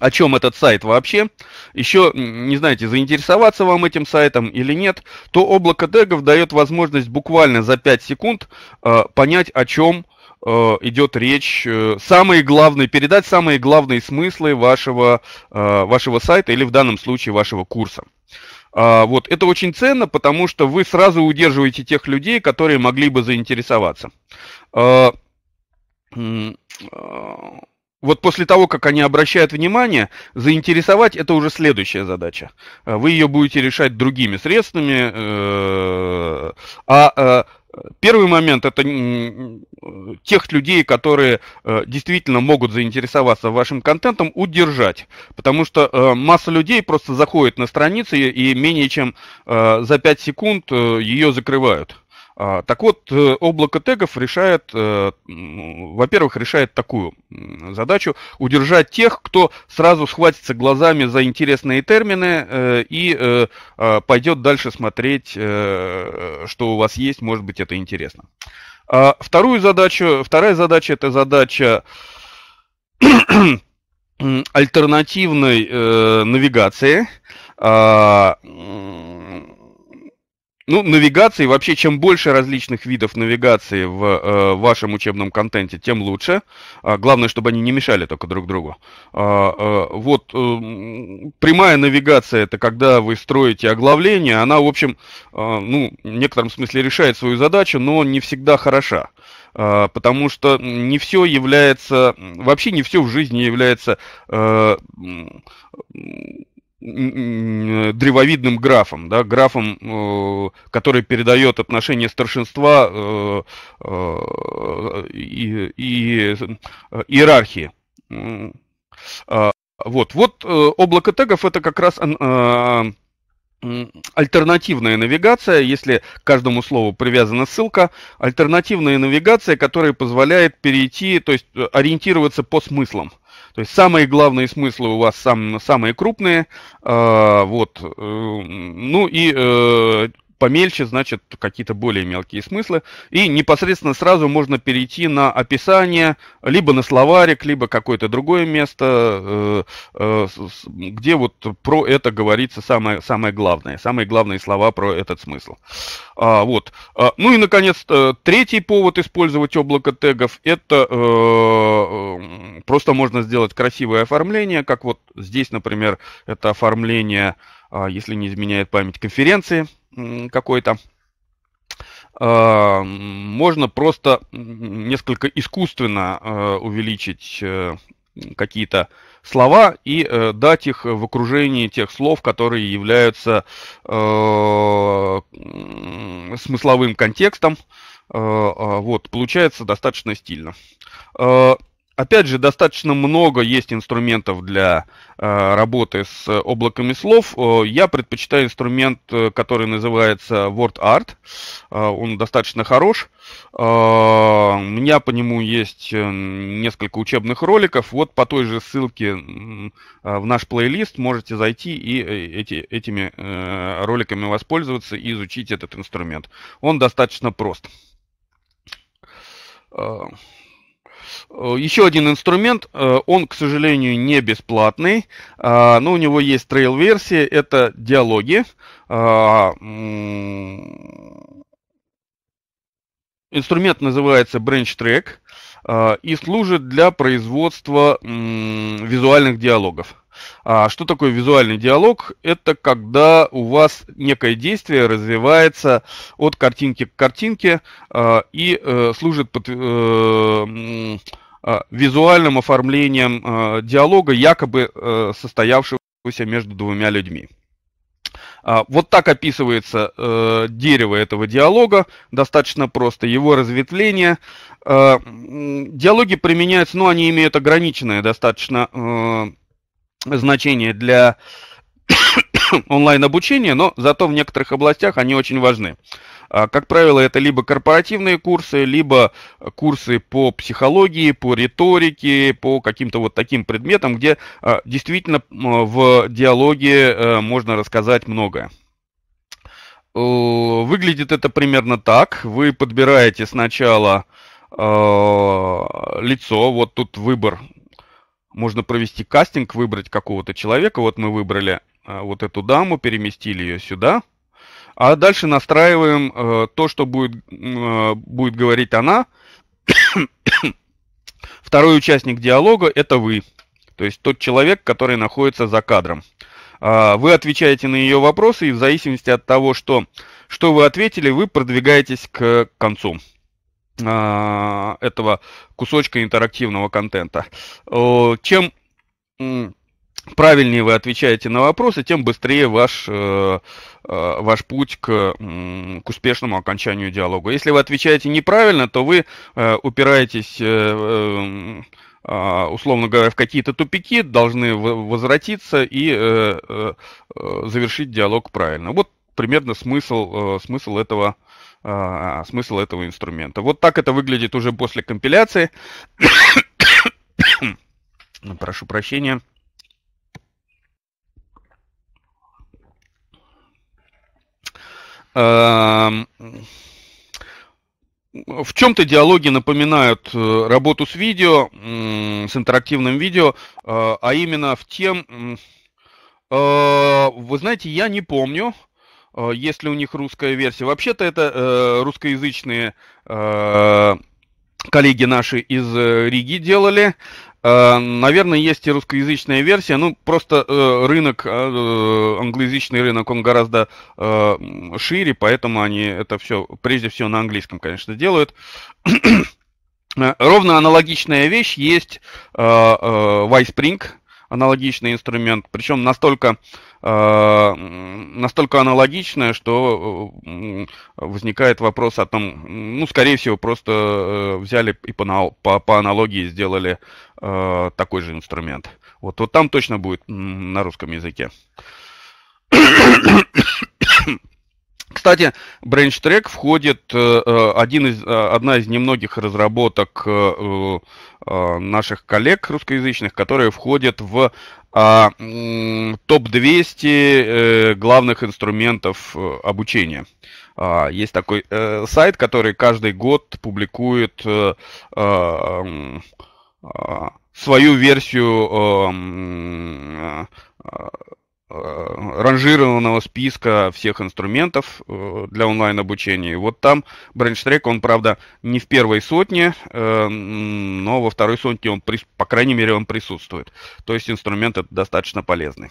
о чем этот сайт вообще, еще не знаете, заинтересоваться вам этим сайтом или нет, то облако тегов дает возможность буквально за 5 секунд э, понять, о чем э, идет речь, э, самые главные, передать самые главные смыслы вашего, э, вашего сайта или в данном случае вашего курса. А, вот, это очень ценно, потому что вы сразу удерживаете тех людей, которые могли бы заинтересоваться. А, вот после того, как они обращают внимание, заинтересовать это уже следующая задача. Э, вы ее будете решать другими средствами. Э, а э, первый момент это тех людей, которые действительно могут заинтересоваться вашим контентом, удержать. Потому что масса людей просто заходит на страницу и, и менее чем за 5 секунд ее закрывают. А, так вот, э, облако тегов решает, э, во-первых, решает такую задачу, удержать тех, кто сразу схватится глазами за интересные термины э, и а, пойдет дальше смотреть, что у вас есть, может быть, это интересно. А, вторую задачу, вторая задача, это задача альтернативной навигации ну, навигации, вообще, чем больше различных видов навигации в э, вашем учебном контенте, тем лучше. А, главное, чтобы они не мешали только друг другу. А, а, вот, э, прямая навигация, это когда вы строите оглавление, она, в общем, э, ну, в некотором смысле решает свою задачу, но не всегда хороша. Э, потому что не все является, вообще не все в жизни является... Э, древовидным графом, да, графом, э, который передает отношение старшинства э, э, и, и иерархии. Э, вот, вот э, облако тегов это как раз э, альтернативная навигация, если к каждому слову привязана ссылка, альтернативная навигация, которая позволяет перейти, то есть ориентироваться по смыслам. То есть самые главные смыслы у вас сам, самые крупные. А, э, вот. Ну и э, помельче, значит, какие-то более мелкие смыслы. И непосредственно сразу можно перейти на описание, либо на словарик, либо какое-то другое место, э, э, где вот про это говорится самое, самое главное, самые главные слова про этот смысл. А, вот. А, ну и, наконец, третий повод использовать облако тегов – это э, просто можно сделать красивое оформление, как вот здесь, например, это оформление, а, если не изменяет память конференции – какой-то, а, можно просто несколько искусственно а, увеличить э, какие-то слова и э, дать их в окружении тех слов, которые являются а, смысловым контекстом. вот, получается достаточно стильно. Опять же, достаточно много есть инструментов для э, работы с облаками слов. Э, я предпочитаю инструмент, э, который называется WordArt. Э, он достаточно хорош. У меня по нему есть несколько учебных роликов. Вот по той же ссылке в наш плейлист можете зайти и эти, этими роликами воспользоваться и изучить этот инструмент. Он достаточно прост. Э, Еще один инструмент, э, он, к сожалению, не бесплатный, э, но у него есть трейл-версия, это диалоги. Инструмент называется Branch Track и служит для производства визуальных диалогов. А что такое визуальный диалог? Это когда у вас некое действие развивается от картинки к картинке а, и а, служит под, а, а, визуальным оформлением а, диалога, якобы а, состоявшегося между двумя людьми. А, вот так описывается э, дерево этого диалога, достаточно просто, его разветвление. Э, диалоги применяются, но ну, они имеют ограниченное достаточно э, значение для онлайн-обучения, но зато в некоторых областях они очень важны. А, как правило, это либо корпоративные курсы, либо курсы по психологии, по риторике, по каким-то вот таким предметам, где а, действительно в диалоге э, можно рассказать многое. Выглядит это примерно так. Вы подбираете сначала а, лицо, вот тут выбор можно провести кастинг, выбрать какого-то человека. Вот мы выбрали а, вот эту даму, переместили ее сюда. А дальше настраиваем э, то, что будет, э, будет говорить она. Второй участник диалога – это вы. То есть тот человек, который находится за кадром. А, вы отвечаете на ее вопросы, и в зависимости от того, что, что вы ответили, вы продвигаетесь к концу. А, этого кусочка интерактивного контента. Чем правильнее вы отвечаете на вопросы, тем быстрее ваш, э, э, ваш путь к, к успешному окончанию диалога. Если вы отвечаете неправильно, то вы э, упираетесь а, условно говоря, в какие-то тупики, должны возвратиться и э, э, завершить диалог правильно. Вот примерно смысл, э, смысл этого, э, э, смысл этого инструмента. Вот так это выглядит уже после компиляции. Прошу прощения. В чем-то диалоги напоминают э, работу с видео, с интерактивным видео, а, а именно в тем... Вы знаете, я не помню, Э, если у них русская версия. Вообще-то это э, русскоязычные э, коллеги наши из Риги делали. Наверное, есть и русскоязычная версия, ну просто рынок, англоязычный рынок, он гораздо шире, поэтому они это все, прежде всего на английском, конечно, делают. Ровно аналогичная вещь есть э, э, Vicepring, аналогичный инструмент, причем настолько, э, настолько аналогичное, что э, возникает вопрос о том, ну, скорее всего, просто э, взяли и по, по, по аналогии сделали э, такой же инструмент. Вот, вот там точно будет на русском языке. Кстати, Branch Track входит э, э, один из, э, одна из немногих разработок наших коллег русскоязычных, которые входят в а, топ-200 главных инструментов обучения. А, есть такой сайт, который каждый год публикует а, свою версию Э, ранжированного списка всех инструментов э, для онлайн-обучения. вот там брендштрек, он, правда, не в первой сотне, э, но во второй сотне он, по крайней мере, он присутствует. То есть инструмент достаточно полезный.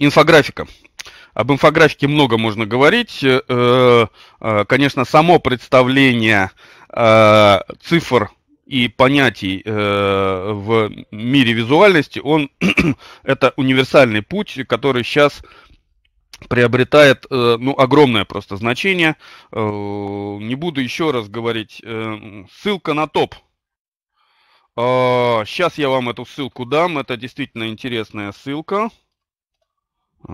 Инфографика. Об инфографике много можно говорить. Конечно, само представление цифр – и понятий э, в мире визуальности, он это универсальный путь, который сейчас приобретает э, ну, огромное просто значение. Э, не буду еще раз говорить. Э, ссылка на топ. Э, а, сейчас я вам эту ссылку дам. Это действительно интересная ссылка. Э,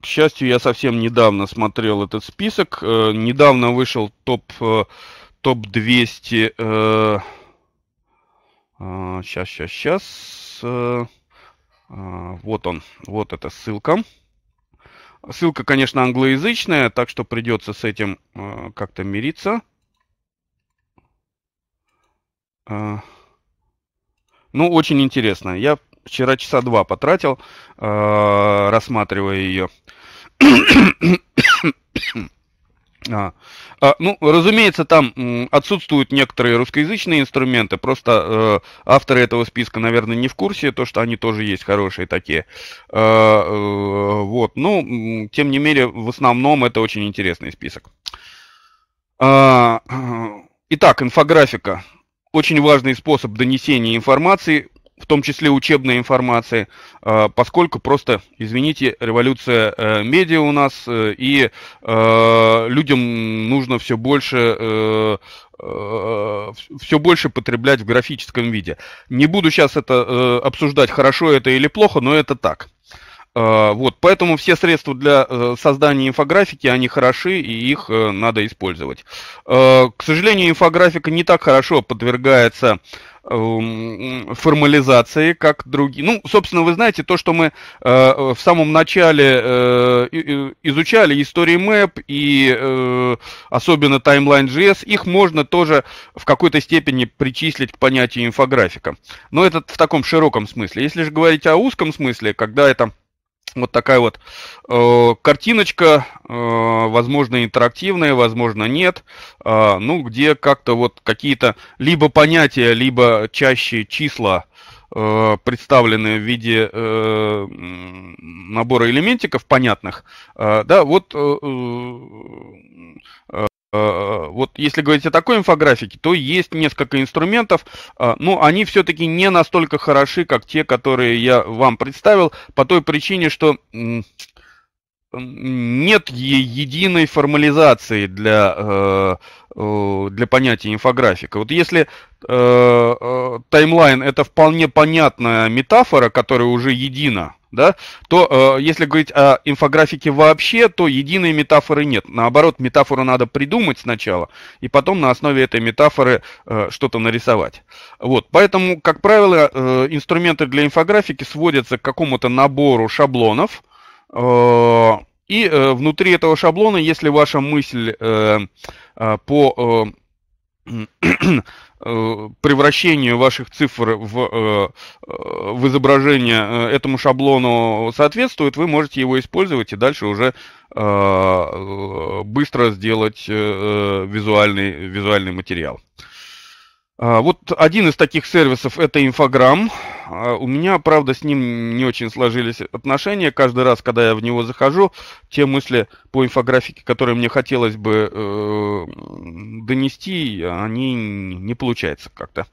к счастью, я совсем недавно смотрел этот список. Э, недавно вышел топ... Э, топ-200... Э, э, сейчас, сейчас, сейчас. Э, э, вот он, вот эта ссылка. Ссылка, конечно, англоязычная, так что придется с этим э, как-то мириться. Э, ну, очень интересно. Я вчера часа два потратил, э, рассматривая ее. А. а, ну, разумеется, там отсутствуют некоторые русскоязычные инструменты, просто э, авторы этого списка, наверное, не в курсе, то, что они тоже есть хорошие такие. Э, э, вот, ну, тем не менее, в основном это очень интересный список. Э, итак, инфографика. Очень важный способ донесения информации в том числе учебной информации, а, поскольку просто, извините, революция э, медиа у нас, э, и э, людям нужно все больше все больше потреблять в графическом виде. Не буду сейчас это обсуждать, хорошо это или плохо, но это так. Э, вот, поэтому все средства для э, создания инфографики, они хороши, и их э, надо использовать. К сожалению, инфографика не так хорошо подвергается эм, формализации, как другие. Ну, собственно, вы знаете, то, что мы в самом начале изучали истории мэп и э, особенно Timeline.js, их можно тоже в какой-то степени причислить к понятию инфографика. Но это в таком широком смысле. Если же говорить о узком смысле, когда это вот такая вот э, картиночка, э, возможно, интерактивная, возможно, нет. Э, ну, где как-то вот какие-то либо понятия, либо чаще числа э, представлены в виде э, набора элементиков понятных. Э, да, вот э, э, Э, вот если говорить о такой инфографике, то есть несколько инструментов, э, но они все-таки не настолько хороши, как те, которые я вам представил, по той причине, что нет единой формализации для, э, для понятия инфографика. Вот если таймлайн это вполне понятная метафора, которая уже едина, да, то э, если говорить о инфографике вообще, то единой метафоры нет. Наоборот, метафору надо придумать сначала, и потом на основе этой метафоры э, что-то нарисовать. Вот, поэтому, как правило, э, инструменты для инфографики сводятся к какому-то набору шаблонов, э, и э, внутри этого шаблона, если ваша мысль э, э по э, Э, превращению ваших цифр в, э, э, в изображение этому шаблону соответствует, вы можете его использовать и дальше уже быстро сделать визуальный, визуальный материал. А, вот один из таких сервисов это Инфограм. А, у меня, правда, с ним не очень сложились отношения. Каждый раз, когда я в него захожу, те мысли по инфографике, которые мне хотелось бы э, донести, они не получается как-то.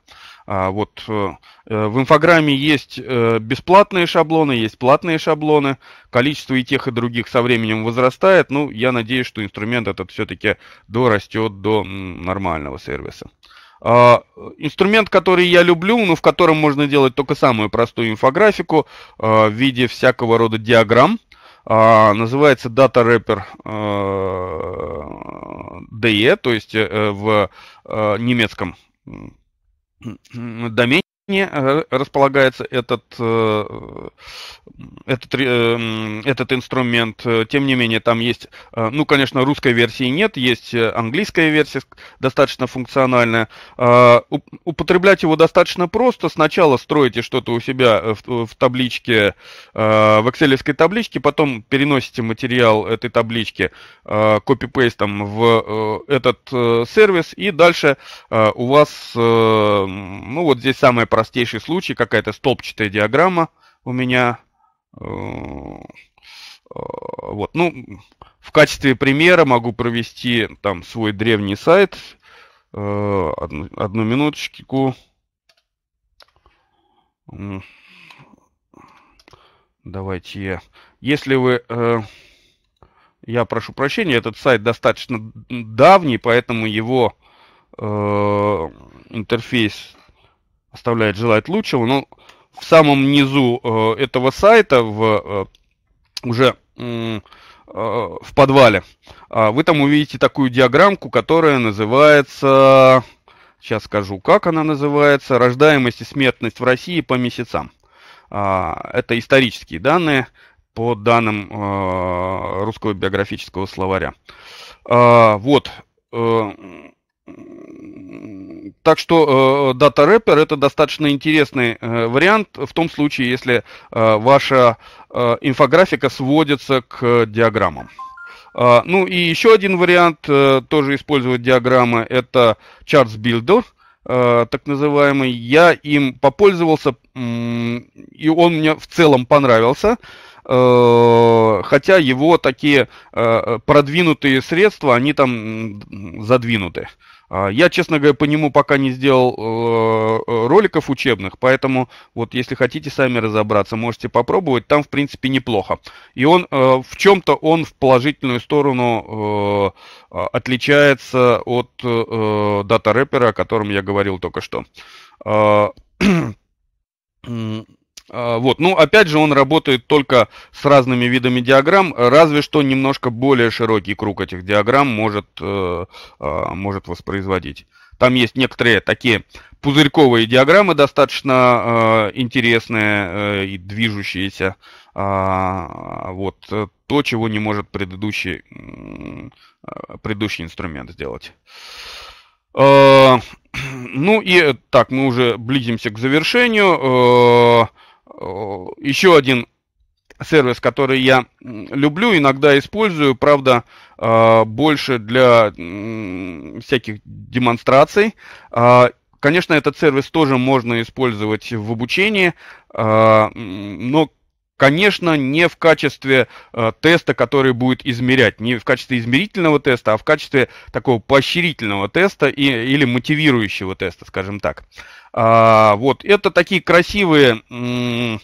А вот э, э в инфограмме есть э, бесплатные шаблоны, есть платные шаблоны. Количество и тех, и других со временем возрастает. Ну, я надеюсь, что инструмент этот все-таки дорастет до нормального сервиса. А, инструмент, который я люблю, но ну, в котором можно делать только самую простую инфографику а, в виде всякого рода диаграмм, а, называется Data Wrapper DE, то есть э, в э, немецком домене. Э, располагается этот, э, этот, э, этот инструмент. Тем не менее, там есть, ну, конечно, русской версии нет, есть английская версия достаточно функциональная. Употреблять его достаточно просто. Сначала строите что-то у себя в, в табличке, в excel табличке, потом переносите материал этой таблички копипейстом в этот сервис, и дальше у вас, ну, вот здесь самое простейший случай, какая-то столбчатая диаграмма у меня. Э, э, вот, ну, в качестве примера могу провести там свой древний сайт. Э, одну, одну минуточку. Давайте я. Если вы... Я прошу прощения, этот сайт достаточно давний, поэтому его интерфейс оставляет желать лучшего, но в самом низу э, этого сайта, в, э, уже э, в подвале, э, вы там увидите такую диаграммку, которая называется, сейчас скажу, как она называется, рождаемость и смертность в России по месяцам. Э, это исторические данные по данным э, русского биографического словаря. Э, вот, э, так что э, дата э, рэпер это достаточно интересный э, вариант в том случае, если э, ваша э, инфографика сводится к диаграммам. Э, ну и еще один вариант э, тоже использовать диаграммы это Charts Builder. Э, так называемый, я им попользовался, э, и он мне в целом понравился э, хотя его такие э, продвинутые средства, они там задвинуты. А, я, честно говоря, по нему пока не сделал э, э, роликов учебных, поэтому вот если хотите сами разобраться, можете попробовать. Там, в принципе, неплохо. И он э, в чем-то он в положительную сторону а, отличается от дата-рэпера, о котором я говорил только что. А, А, вот. Ну, опять же, он работает только с разными видами диаграмм, разве что немножко более широкий круг этих диаграмм может, э, а, может воспроизводить. Там есть некоторые такие пузырьковые диаграммы, достаточно э, интересные э, и движущиеся. А, вот то, чего не может предыдущий, предыдущий инструмент сделать. Ну и так, мы уже близимся к завершению. Э, еще один сервис, который я люблю, иногда использую, правда, э, больше для всяких демонстраций. Э, конечно, этот сервис тоже можно использовать в обучении, но Конечно, не в качестве э, теста, который будет измерять, не в качестве измерительного теста, а в качестве такого поощрительного теста и, или мотивирующего теста, скажем так. А, вот, это такие красивые м-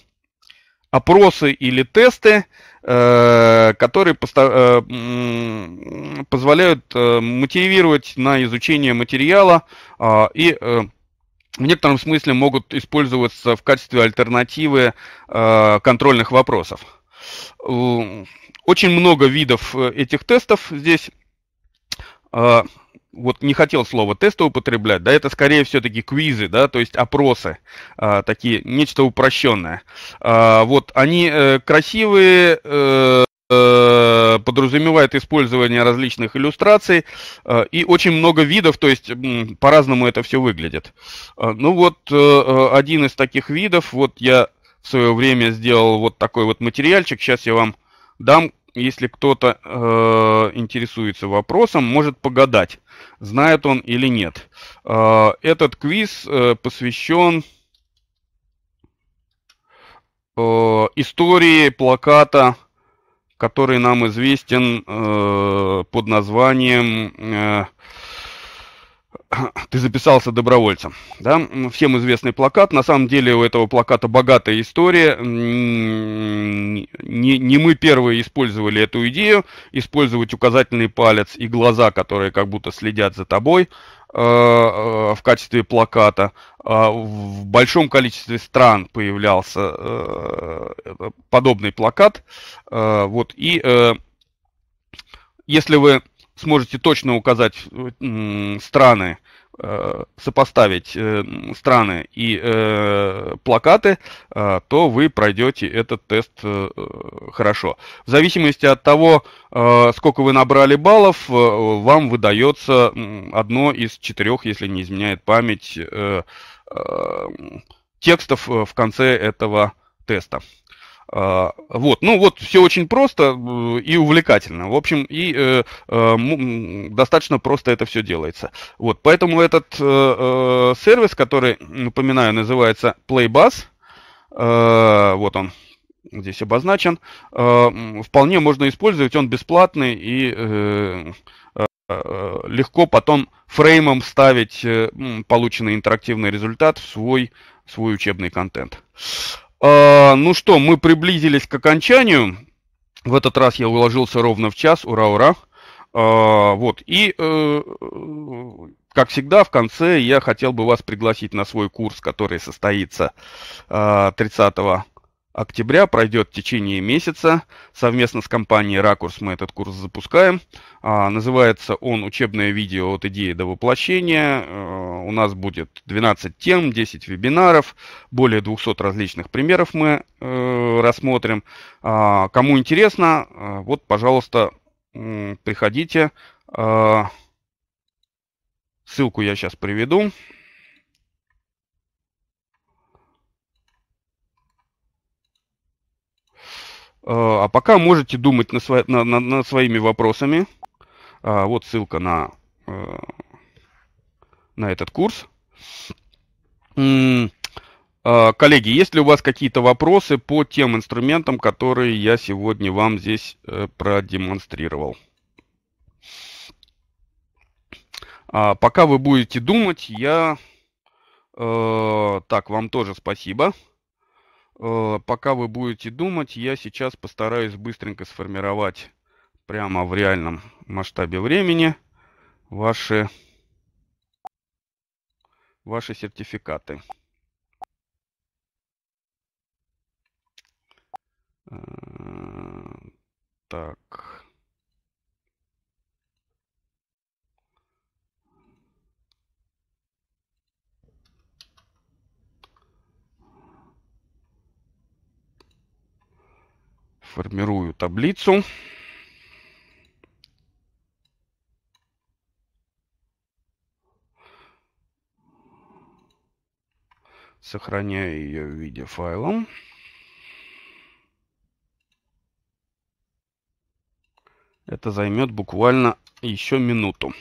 опросы или тесты, э, которые поста- э, позволяют э, мотивировать на изучение материала э, и э, в некотором смысле могут использоваться в качестве альтернативы э, контрольных вопросов. Э, очень много видов э, этих тестов здесь. Э, вот не хотел слово тесты употреблять, да, это скорее все-таки квизы, да, то есть опросы, э, такие, нечто упрощенное. Э, вот они э, красивые, э, Э, подразумевает использование различных иллюстраций э, и очень много видов, то есть по-разному это все выглядит. Э, ну вот один из таких видов, вот я в свое время сделал вот такой вот материальчик, сейчас я вам дам, если кто-то интересуется вопросом, может погадать, знает он или нет. этот квиз посвящен истории плаката который нам известен э, под названием э, ты записался добровольцем. Да? Всем известный плакат. На самом деле у этого плаката богатая история. Не, не мы первые использовали эту идею. Использовать указательный палец и глаза, которые как будто следят за тобой. Э, э, в качестве плаката. А в большом количестве стран появлялся э, подобный плакат. Вот. И если вы сможете точно указать страны, Э, сопоставить э, страны и э, плакаты, то вы пройдете этот тест хорошо. В зависимости от того, сколько вы набрали баллов, вам выдается одно из четырех, если не изменяет память, текстов в конце этого теста. А, вот, ну вот все очень просто э, и увлекательно. В общем, и э, э, достаточно просто это все делается. Вот, поэтому этот э, э, сервис, который, напоминаю, называется PlayBus, э, вот он здесь обозначен, вполне можно использовать, он бесплатный и легко потом фреймом ставить полученный интерактивный результат в свой, свой учебный контент. А, ну что, мы приблизились к окончанию. В этот раз я уложился ровно в час. Ура, ура. А, вот. И, э, как всегда, в конце я хотел бы вас пригласить на свой курс, который состоится 30 а, октября пройдет в течение месяца. Совместно с компанией «Ракурс» мы этот курс запускаем. А, называется он «Учебное видео от идеи до воплощения». А, у нас будет 12 тем, 10 вебинаров, более 200 различных примеров мы э, рассмотрим. А, кому интересно, э, вот, пожалуйста, приходите. Э, ссылку я сейчас приведу. Э, а пока можете думать над, сво... на на своими вопросами. А, вот ссылка на, э, на этот курс. А, коллеги, есть ли у вас какие-то вопросы по тем инструментам, которые я сегодня вам здесь э, продемонстрировал? А пока вы будете думать, я... Э, так, вам тоже спасибо. Э, пока вы будете думать, я сейчас постараюсь быстренько сформировать прямо в реальном масштабе времени ваши, ваши сертификаты. Э, так. формирую таблицу. Сохраняю ее в виде файла. Это займет буквально еще минуту.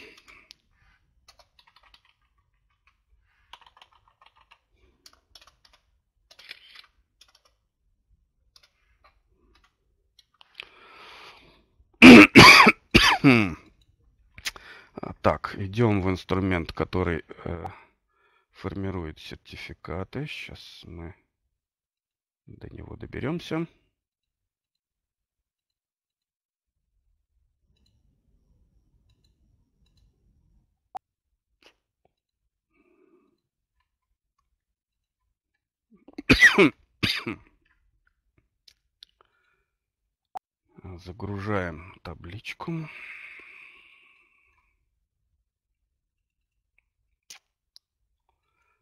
Так, идем в инструмент, который э, формирует сертификаты. Сейчас мы до него доберемся. Загружаем табличку.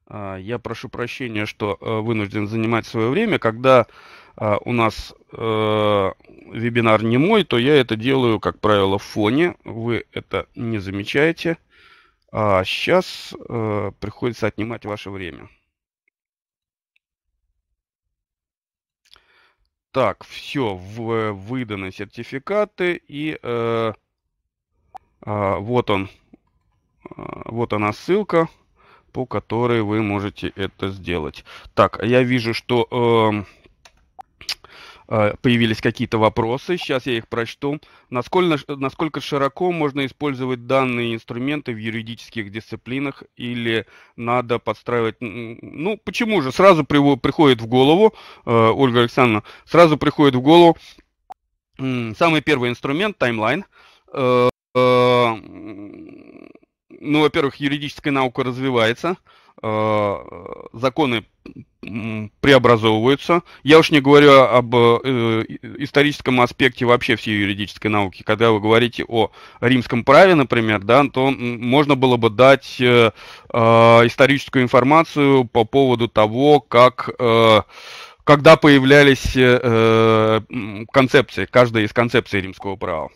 А, я прошу прощения, что э, вынужден занимать свое время. Когда а, у нас э, вебинар не мой, то я это делаю, как правило, в фоне. Вы это не замечаете. А сейчас э, приходится отнимать ваше время. Так, все, выданы сертификаты и а, вот он, вот она ссылка по которой вы можете это сделать. Так, я вижу, что... Эм, э, появились какие-то вопросы. Сейчас я их прочту. Насколько, насколько широко можно использовать данные инструменты в юридических дисциплинах или надо подстраивать... Ну, почему же? Сразу при, приходит в голову, э, Ольга Александровна, сразу приходит в голову э, самый первый инструмент, таймлайн. Э, э ну, во-первых, юридическая наука развивается, э, законы преобразовываются. Я уж не говорю об э, историческом аспекте вообще всей юридической науки. Когда вы говорите о римском праве, например, да, то можно было бы дать э, историческую информацию по поводу того, как когда появлялись концепции, каждая из концепций римского права.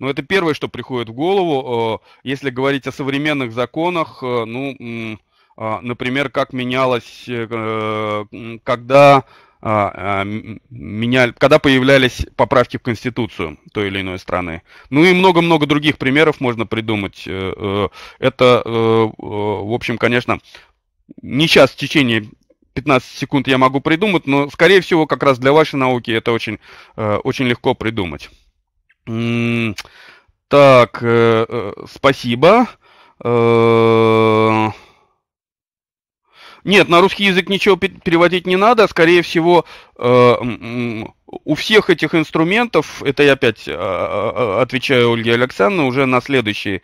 Но это первое, что приходит в голову. Э, если говорить о современных законах, э, ну, а, например, как менялось, э, когда а, а, меняли, когда появлялись поправки в Конституцию той или иной страны. Ну и много-много других примеров можно придумать. Это, в общем, конечно, не сейчас в течение 15 секунд я могу придумать, но, скорее всего, как раз для вашей науки это очень, очень легко придумать. Так, э, э, спасибо. Э, нет, на русский язык ничего переводить не надо. Скорее всего, у всех этих инструментов, это я опять отвечаю Ольге Александровне уже на следующий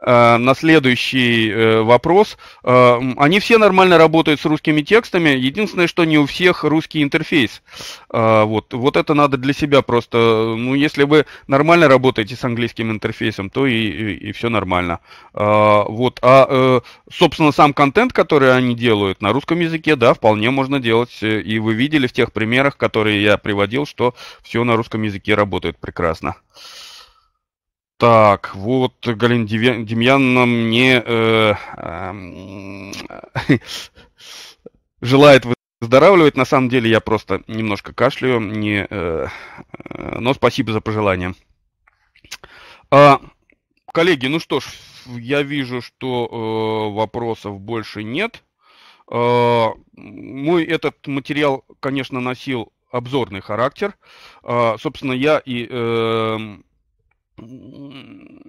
Э, на следующий э, вопрос. Э, они все нормально работают с русскими текстами. Единственное, что не у всех русский интерфейс. Вот, вот это надо для себя просто. Ну, если вы нормально работаете с английским интерфейсом, то и, и, и все нормально. Вот. А, собственно, сам контент, который они делают на русском языке, да, вполне можно делать. И вы видели в тех примерах, которые я приводил, что все на русском языке работает прекрасно. Uh, так, вот Галин Демьян мне э, эм, желает выздоравливать. На самом деле я просто немножко кашляю, не, э, э, но спасибо за пожелание. А, коллеги, ну что ж, я вижу, что э, вопросов больше нет. Э, мой этот материал, конечно, носил обзорный характер. Э, собственно, я и... Э,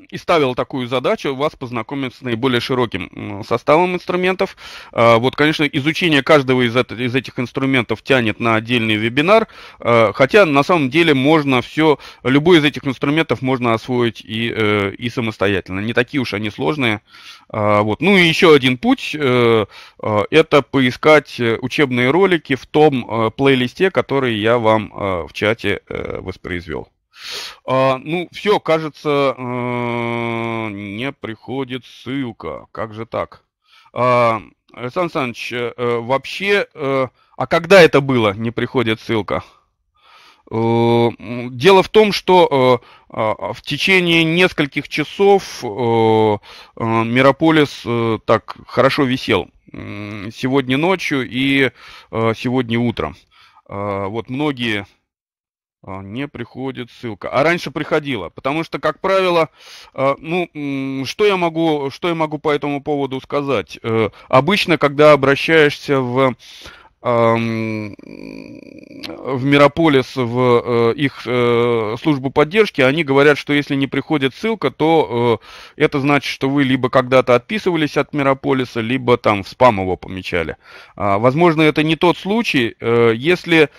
и ставил такую задачу вас познакомить с наиболее широким составом инструментов. А, вот, конечно, изучение каждого из, из этих инструментов тянет на отдельный вебинар, а, хотя на самом деле можно все, любой из этих инструментов можно освоить и, э, и самостоятельно. Не такие уж они сложные. А, вот. Ну и еще один путь э, – это поискать учебные ролики в том э, плейлисте, который я вам в чате воспроизвел. А, ну, все, кажется, э, не приходит ссылка. Как же так? А, Александр Александрович, э, э вообще, э, а когда это было, не приходит ссылка? Э, дело в том, что э, а, а, в течение нескольких часов Мирополис так хорошо висел сегодня ночью и сегодня утром. А, вот многие а, не приходит ссылка. А раньше приходила, потому что, как правило, а, ну, что я могу, что я могу по этому поводу сказать? Э, обычно, когда обращаешься в в Мирополис, в э, их э, службу поддержки, они говорят, что если не приходит ссылка, то это значит, что вы либо когда-то отписывались от Мирополиса, либо там в спам его помечали. А, возможно, это не тот случай, если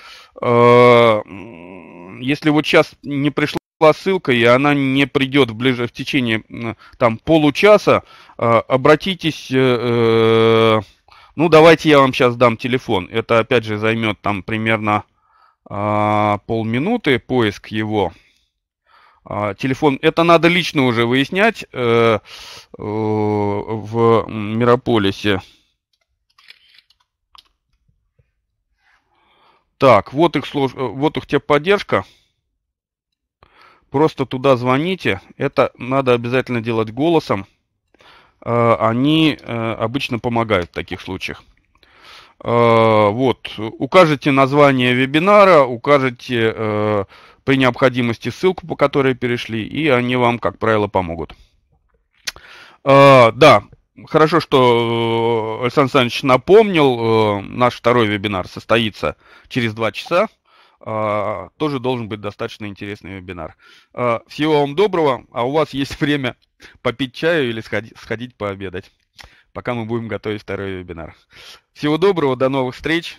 Э, если вот сейчас не пришла ссылка, и она не придет в, ближе, в течение там, получаса, э, обратитесь, э, ну давайте я вам сейчас дам телефон. Это опять же займет там примерно полминуты поиск его. А, телефон, это надо лично уже выяснять в Мирополисе. Так, вот их, служ... Э, вот их техподдержка. Просто туда звоните. Это надо обязательно делать голосом. Э, они э, обычно помогают в таких случаях. Вот, укажите название вебинара, укажите при необходимости ссылку, по которой перешли, и они вам, как правило, помогут. Да, Хорошо, что э, Александр Александрович напомнил, э, наш второй вебинар состоится через два часа. А, тоже должен быть достаточно интересный вебинар. А, всего вам доброго, а у вас есть время попить чаю или сходить, сходить пообедать, пока мы будем готовить второй вебинар. Всего доброго, до новых встреч.